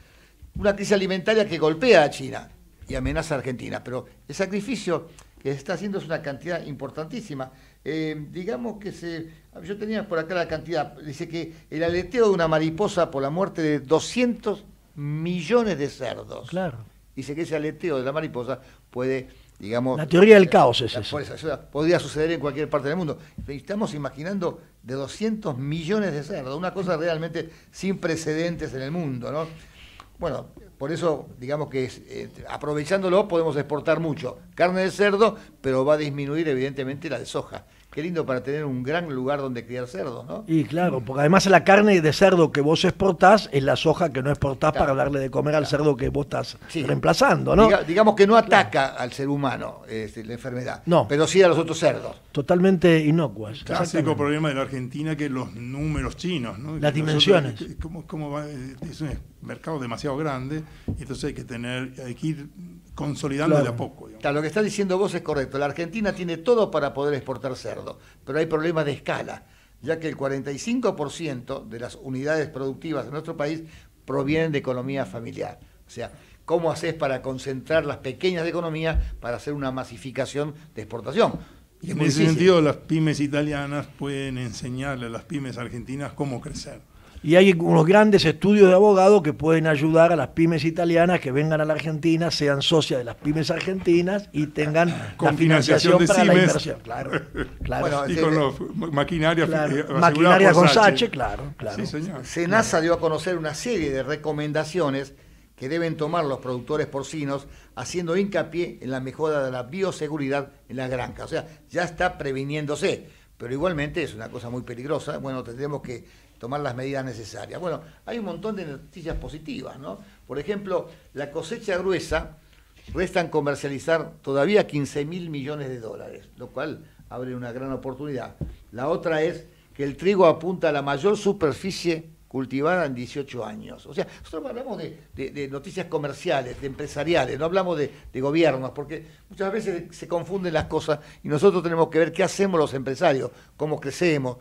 Speaker 3: Una crisis alimentaria que golpea a China y amenaza a Argentina, pero el sacrificio que se está haciendo es una cantidad importantísima. Eh, digamos que se. Yo tenía por acá la cantidad, dice que el aleteo de una mariposa por la muerte de 200 millones de cerdos. Claro. Dice que ese aleteo de la mariposa puede,
Speaker 1: digamos... La teoría del caos es eso.
Speaker 3: podría suceder en cualquier parte del mundo. Estamos imaginando de 200 millones de cerdos, una cosa realmente sin precedentes en el mundo, ¿no? Bueno, por eso, digamos que eh, aprovechándolo podemos exportar mucho carne de cerdo, pero va a disminuir evidentemente la de soja. Qué lindo para tener un gran lugar donde criar cerdos, ¿no?
Speaker 1: Y claro, porque además la carne de cerdo que vos exportás es la soja que no exportás para darle de comer al cerdo que vos estás reemplazando, ¿no?
Speaker 3: digamos que no ataca al ser
Speaker 1: humano
Speaker 2: este, la enfermedad, no. pero sí a los otros cerdos.
Speaker 1: Totalmente inocuas. Clásico
Speaker 2: problema de la Argentina que los números chinos, ¿no? Las dimensiones. Este, este, es un mercado demasiado grande, entonces hay que tener, hay que ir consolidando de a poco. lo
Speaker 3: que está diciendo vos es correcto. La Argentina tiene todo para poder exportar cerdo, pero hay problemas de escala, ya que el 45% de las unidades productivas de nuestro país provienen de economía familiar. O sea, ¿cómo haces para concentrar las pequeñas economías para
Speaker 2: hacer una masificación de exportación? Y en ese sentido, las pymes italianas pueden enseñarle a las pymes argentinas cómo crecer
Speaker 1: y hay unos grandes estudios de abogados que pueden ayudar a las pymes italianas que vengan a la Argentina, sean socias de las pymes argentinas
Speaker 2: y tengan con la financiación, de para Claro, claro. y con los maquinaria, claro, eh, maquinaria claro, claro.
Speaker 3: Senasa dio a conocer una serie de recomendaciones que deben tomar los productores porcinos, haciendo hincapié en la mejora de la bioseguridad en la granja. O sea, ya está previniéndose, pero igualmente es una cosa muy peligrosa. Bueno, tendremos que tomar las medidas necesarias. Bueno, hay un montón de noticias positivas, ¿no? Por ejemplo, la cosecha gruesa restan comercializar todavía 15 mil millones de dólares, lo cual abre una gran oportunidad. La otra es que el trigo apunta a la mayor superficie cultivada en 18 años. O sea, nosotros hablamos de, noticias comerciales, de empresariales, no hablamos de, de, gobiernos, porque muchas veces se confunden las cosas y nosotros tenemos que ver qué hacemos los empresarios, cómo crecemos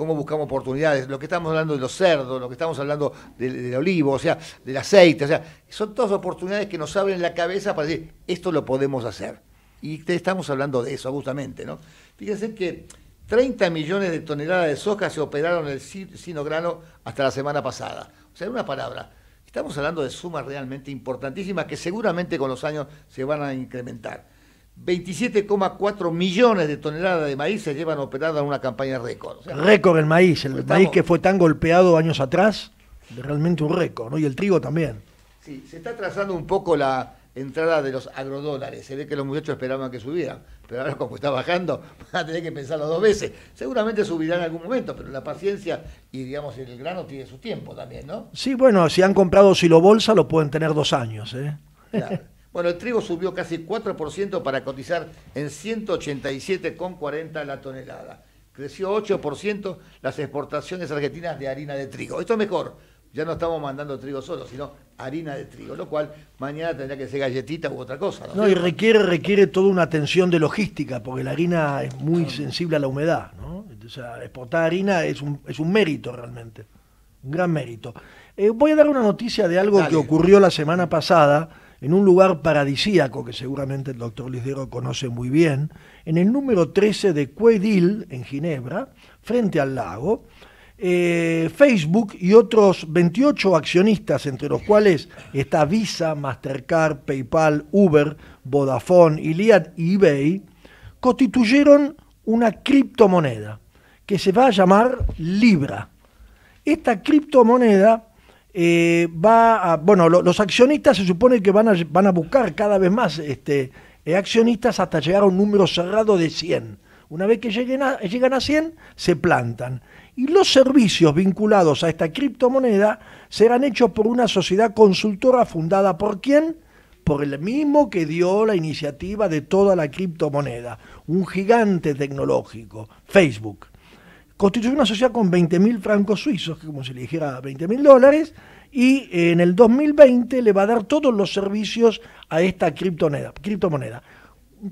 Speaker 3: cómo buscamos oportunidades, lo que estamos hablando de los cerdos, lo que estamos hablando del, olivo, o sea, del aceite, o sea, son todas oportunidades que nos abren la cabeza para decir, esto lo podemos hacer. Y te estamos hablando de eso, justamente, ¿no? Fíjense que 30 millones de toneladas de soja se operaron en el Sino Grano hasta la semana pasada. O sea, en una palabra, estamos hablando de sumas realmente importantísimas que seguramente con los años se van a incrementar. 27,4 millones de toneladas de maíz se llevan operadas en una campaña récord. récord
Speaker 1: el maíz, el pues maíz que fue tan golpeado años atrás, realmente un récord, ¿no? Y el trigo también.
Speaker 3: Sí, se está trazando un poco la entrada de los agrodólares. Se ve que los muchachos esperaban que subieran, pero ahora como está bajando, van a tener que pensarlo dos veces. Seguramente subirán en algún momento, pero la paciencia y, digamos, el grano tiene su tiempo también, ¿no?
Speaker 1: Sí, bueno, si han comprado silo bolsa lo pueden tener dos años, ¿eh?
Speaker 3: Bueno, el trigo subió casi 4% para cotizar en 187,40 la tonelada. Creció 8% las exportaciones argentinas de harina de trigo. Esto es mejor. Ya no estamos mandando trigo solo, sino harina de trigo, lo cual mañana tendría que ser galletita u otra cosa. No, y requiere,
Speaker 1: requiere toda una atención de logística, porque la harina es muy sensible a la humedad, ¿no? O sea, exportar harina es un, es un mérito realmente, un gran mérito. Eh, voy a dar una noticia de algo que ocurrió la semana pasada en un lugar paradisíaco que seguramente el doctor Lisdero conoce muy bien, en el número 13 de Cuedil, en Ginebra, frente al lago, eh, Facebook y otros 28 accionistas, entre los cuales está Visa, Mastercard, PayPal, Uber, Vodafone, Iliad y eBay, constituyeron una criptomoneda que se va a llamar Libra. Esta criptomoneda eh, va bueno, los accionistas se supone que van a, buscar cada vez más este, eh, accionistas hasta llegar a un número cerrado de 100. Una vez que lleguen llegan a 100, se plantan. Y los servicios vinculados a esta criptomoneda serán hechos por una sociedad consultora fundada por quién? Por el mismo que dio la iniciativa de toda la criptomoneda, un gigante tecnológico, Facebook constituye una sociedad con 20.000 francos suizos, que como si le dijera 20.000 dólares, y eh, en el 2020 le va a dar todos los servicios a esta criptomoneda.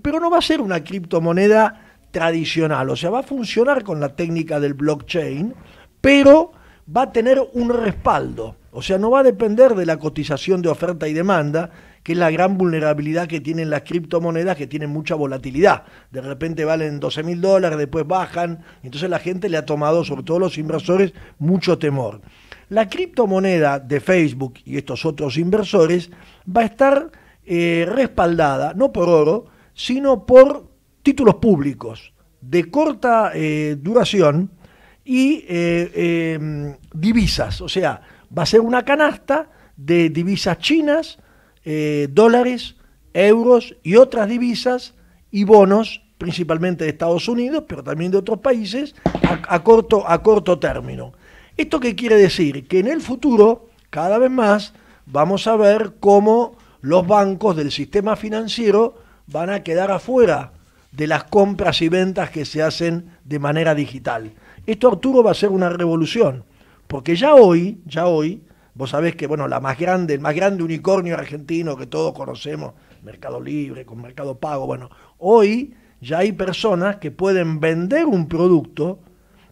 Speaker 1: Pero no va a ser una criptomoneda tradicional, o sea, va a funcionar con la técnica del blockchain, pero va a tener un respaldo, o sea, no va a depender de la cotización de oferta y demanda, que es la gran vulnerabilidad que tienen las criptomonedas, que tienen mucha volatilidad. De repente valen 12 mil dólares, después bajan, entonces la gente le ha tomado, sobre todo los inversores, mucho temor. La criptomoneda de Facebook y estos otros inversores va a estar eh, respaldada, no por oro, sino por títulos públicos de corta eh, duración y eh, em, divisas. O sea, va a ser una canasta de divisas chinas, eh, dólares, euros y otras divisas y bonos, principalmente de Estados Unidos, pero también de otros países, a, corto, a corto término. ¿Esto qué quiere decir? Que en el futuro, cada vez más, vamos a ver cómo los bancos del sistema financiero van a quedar afuera de las compras y ventas que se hacen de manera digital. Esto, Arturo, va a ser una revolución, porque ya hoy, ya hoy, Vos sabés que, bueno, la más grande, el más grande unicornio argentino que todos conocemos, Mercado Libre, con Mercado Pago, bueno, hoy ya hay personas que pueden vender un producto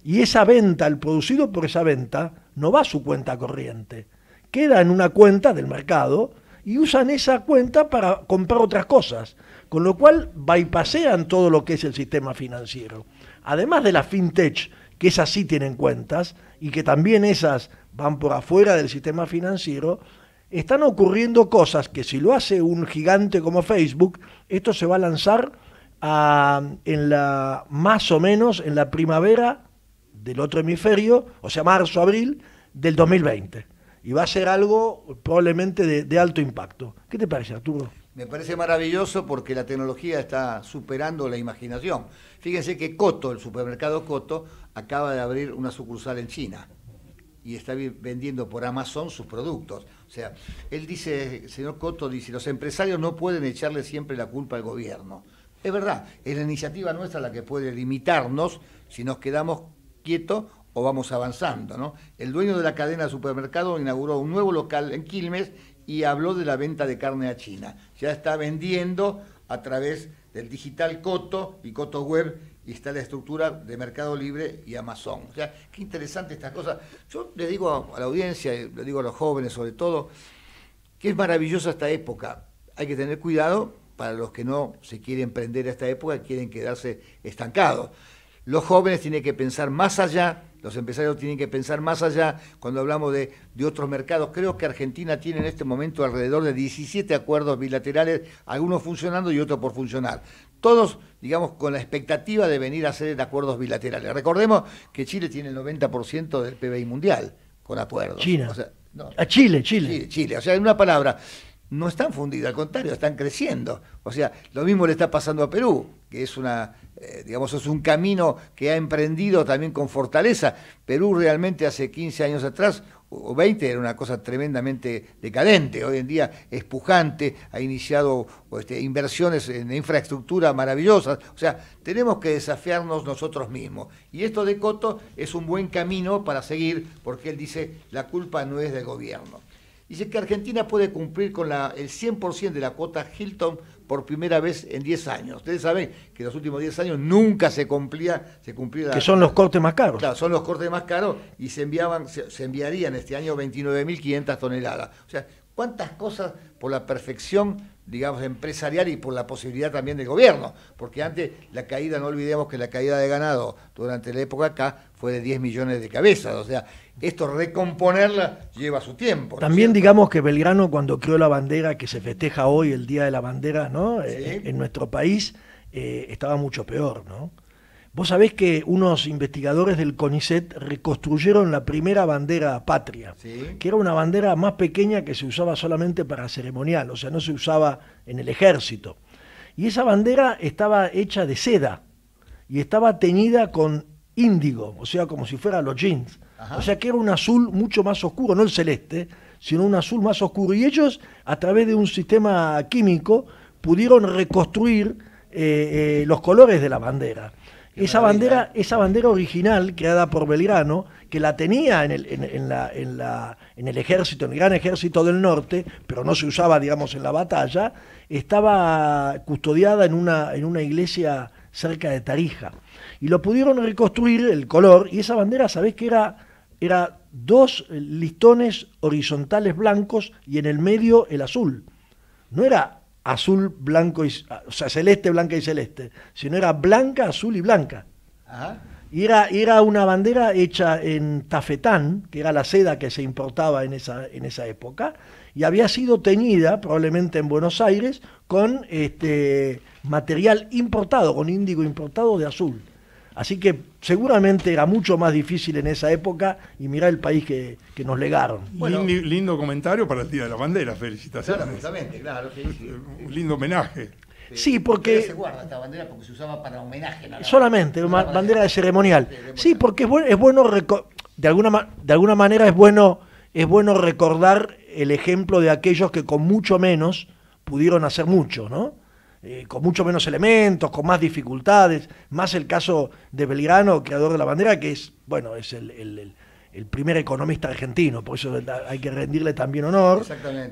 Speaker 1: y esa venta, el producido por esa venta, no va a su cuenta corriente, queda en una cuenta del mercado y usan esa cuenta para comprar otras cosas, con lo cual bypasean todo lo que es el sistema financiero. Además de la fintech, que esas sí tienen cuentas y que también esas van por afuera del sistema financiero, están ocurriendo cosas que si lo hace un gigante como Facebook, esto se va a lanzar ah, en la más o menos en la primavera del otro hemisferio, o sea, marzo, abril del 2020. Y va a ser algo probablemente de, de alto impacto. ¿Qué te parece, Arturo?
Speaker 3: Me parece maravilloso porque la tecnología está superando la imaginación. Fíjense que Coto, el supermercado Coto, acaba de abrir una sucursal en China y está vendiendo por Amazon sus productos. O sea, él dice, señor Coto dice, los empresarios no pueden echarle siempre la culpa al gobierno. Es verdad, es la iniciativa nuestra la que puede limitarnos si nos quedamos quietos o vamos avanzando. ¿no? El dueño de la cadena de supermercados inauguró un nuevo local en Quilmes y habló de la venta de carne a China. Ya está vendiendo a través del digital Coto y Coto Web y está la estructura de Mercado Libre y Amazon. O sea, qué interesante estas cosas. Yo le digo a la audiencia, le digo a los jóvenes sobre todo, que es maravillosa esta época. Hay que tener cuidado para los que no se quieren prender a esta época, quieren quedarse estancados. Los jóvenes tienen que pensar más allá, los empresarios tienen que pensar más allá cuando hablamos de, otros mercados. Creo que Argentina tiene en este momento alrededor de 17 acuerdos bilaterales, algunos funcionando y otros por funcionar todos, digamos, con la expectativa de venir a hacer acuerdos bilaterales. Recordemos que Chile tiene el 90% del PBI mundial con acuerdos. China. A ah, Chile, Chile, Chile. Chile, O sea, en una palabra, no están fundidas, al contrario, están creciendo. O sea, lo mismo le está pasando a Perú, que es una, eh, digamos, es un camino que ha emprendido también con fortaleza. Perú realmente hace 15 años atrás o 20 era una cosa tremendamente decadente, hoy en día es pujante, ha iniciado este, inversiones en infraestructura maravillosas, o sea, tenemos que desafiarnos nosotros mismos. Y esto de Coto es un buen camino para seguir, porque él dice, la culpa no es del gobierno. Dice que Argentina puede cumplir con la, el 100% de la cuota Hilton por primera vez en 10 años. Ustedes saben que en los últimos 10 años nunca se cumplía, Que son los cortes más caros. Claro, son los cortes más caros y se enviaban, se enviarían este año 29.500 toneladas. O sea, cuántas cosas por la perfección digamos, empresarial y por la posibilidad también del gobierno, porque antes la caída, no olvidemos que la caída de ganado durante la época acá fue de 10 millones de cabezas, o sea, esto recomponerla lleva su tiempo.
Speaker 1: también digamos que Belgrano cuando creó la bandera, que se festeja hoy el Día de la Bandera, ¿no? Eh, en nuestro país, eh, estaba mucho peor, ¿no? Vos sabés que unos investigadores del CONICET reconstruyeron la primera bandera patria, que era una bandera más pequeña que se usaba solamente para ceremonial, o sea, no se usaba en el ejército. Y esa bandera estaba hecha de seda y estaba teñida con índigo, o sea, como si fuera los jeans. O sea, que era un azul mucho más oscuro, no el celeste, sino un azul más oscuro. Y ellos, a través de un sistema químico, pudieron reconstruir eh, eh, los colores de la bandera esa bandera, esa bandera original creada por Belgrano, que la tenía en el, la, en, el ejército, en el gran ejército del norte, pero no se usaba, digamos, en la batalla, estaba custodiada en una, en una iglesia cerca de Tarija. Y lo pudieron reconstruir, el color, y esa bandera, ¿sabés que era? Era dos listones horizontales blancos y en el medio el azul. No era azul, blanco y. Ah, o sea, celeste, blanca y celeste, sino era blanca, azul y blanca. Y era, era, una bandera hecha en tafetán, que era la seda que se importaba en esa, en esa época, y había sido teñida, probablemente en Buenos Aires, con este material importado, con índigo importado de azul. Así que seguramente era mucho más difícil en esa época y mirá el país que, nos legaron.
Speaker 2: lindo, comentario para el Día de la Bandera, felicitaciones. Claro, claro. Un lindo homenaje.
Speaker 1: Sí, porque... se
Speaker 3: guarda esta bandera porque se usaba para homenaje. solamente, bandera,
Speaker 1: de ceremonial. Sí, porque es bueno, es bueno de, alguna, de alguna manera es bueno, es bueno recordar el ejemplo de aquellos que con mucho menos pudieron hacer mucho, ¿no? Eh, con mucho menos elementos, con más dificultades, más el caso de Belgrano, creador de la bandera, que es, bueno, es el, primer economista argentino, por eso hay que rendirle también honor,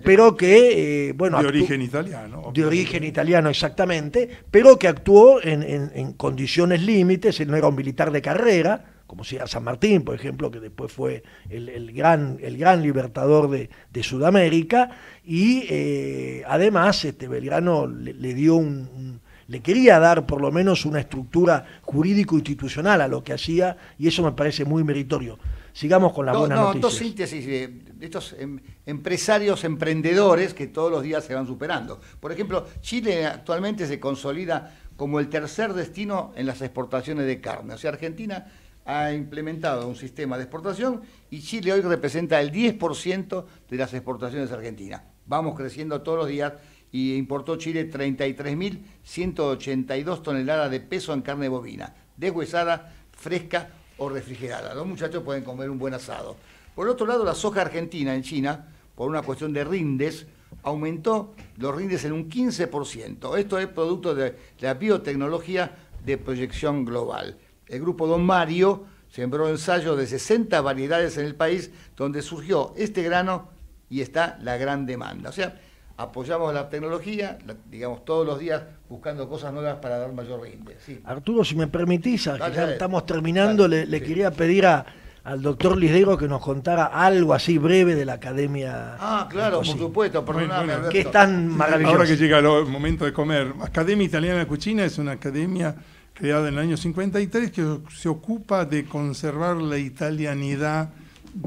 Speaker 1: pero que, eh, bueno... De origen italiano. De origen italiano, exactamente, pero que actuó en, en, en condiciones límites, él no era un militar de carrera, como sea San Martín, por ejemplo, que después fue el, gran, el gran libertador de, Sudamérica, y eh, además este, Belgrano le, dio un, le quería dar por lo menos una estructura jurídico-institucional a lo que hacía, y eso me parece muy meritorio. Sigamos con la buena buenas no, noticias. Dos
Speaker 3: síntesis de estos em, empresarios emprendedores que todos los días se van superando. Por ejemplo, Chile actualmente se consolida como el tercer destino en las exportaciones de carne. O sea, Argentina ha implementado un sistema de exportación y Chile hoy representa el 10% de las exportaciones argentinas. Vamos creciendo todos los días y importó Chile 33.182 toneladas de peso en carne bovina, deshuesada, fresca o refrigerada. Los muchachos pueden comer un buen asado. Por otro lado, la soja argentina en China, por una cuestión de rindes, aumentó los rindes en un 15%. Esto es producto de la biotecnología de proyección global el grupo Don Mario sembró ensayos de 60 variedades en el país, donde surgió este grano y está la gran demanda. O sea, apoyamos la tecnología, digamos, todos los días buscando cosas nuevas para dar mayor rendimiento.
Speaker 1: Arturo, si me permitís, ya estamos terminando, le, quería pedir al doctor Lidero que nos contara algo así breve de la academia.
Speaker 3: Ah,
Speaker 2: claro, por supuesto, perdóname. que es tan maravilloso. Ahora que llega el momento de comer, Academia Italiana de Cucina es una academia creada en el año 53, que se ocupa de conservar la italianidad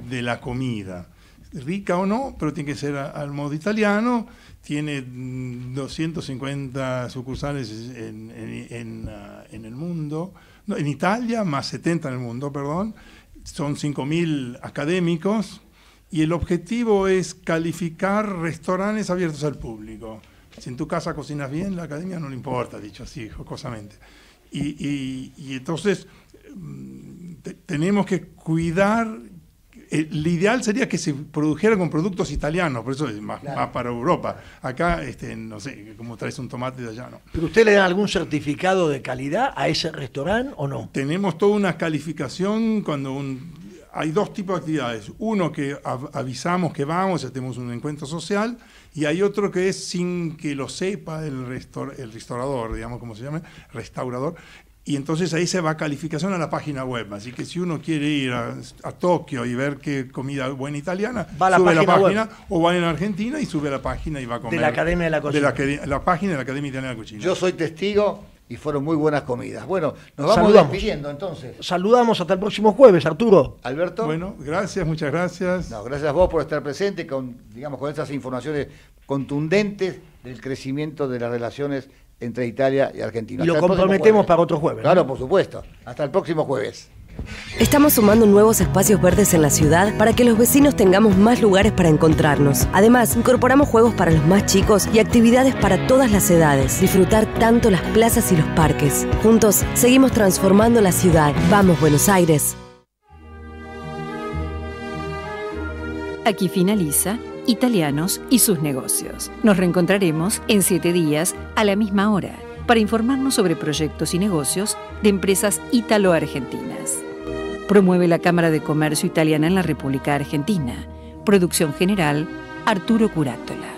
Speaker 2: de la comida. Rica o no, pero tiene que ser al modo italiano. Tiene 250 mm, sucursales en, en, en ah, el mundo, en Italia, más 70 en el mundo, perdón. Son 5.000 académicos y el objetivo es calificar restaurantes abiertos al público. Si en tu casa cocinas bien, la academia no le importa, dicho así, jocosamente. Y, entonces mm, tenemos que cuidar eh, el ideal sería que se produjera con productos italianos, por eso es más, más para Europa. Acá, este, no sé, como traes un tomate de allá, ¿no? ¿Pero usted le da algún certificado de calidad a ese restaurante o no? Tenemos toda una calificación cuando hay dos tipos de actividades. Uno que avisamos que vamos, hacemos un encuentro social y hay otro que es sin que lo sepa el, el restaurador, digamos como se llama, restaurador. Y entonces ahí se va calificación a la página web. Así que si uno quiere ir a, Tokio y ver qué comida buena italiana, va a la sube página la página o va en Argentina y sube a la página y va a comer. De la Academia de la Cocina. De la, la página de la Academia Italiana de la Cocina.
Speaker 3: Yo soy testigo y fueron muy buenas comidas. Bueno, nos vamos despidiendo entonces. Saludamos hasta el próximo jueves, Arturo. Alberto. Bueno, gracias, muchas gracias. gracias a vos por estar presente con, digamos, con estas informaciones contundentes del crecimiento de las relaciones entre Italia y Argentina. Y lo comprometemos para otro jueves. Claro, por supuesto. Hasta el próximo jueves.
Speaker 1: Estamos sumando
Speaker 3: nuevos espacios verdes en la ciudad para que los vecinos tengamos más lugares para encontrarnos. Además, incorporamos juegos para los más chicos y actividades para todas las edades. Disfrutar tanto las plazas y los parques. Juntos seguimos transformando la ciudad. Vamos, Buenos Aires.
Speaker 2: Aquí finaliza Italianos y sus negocios. Nos reencontraremos en siete días a la misma hora para informarnos sobre proyectos y negocios de empresas italo-argentinas. Promueve la Cámara de Comercio Italiana en la República Argentina. Producción general, Arturo Curátola.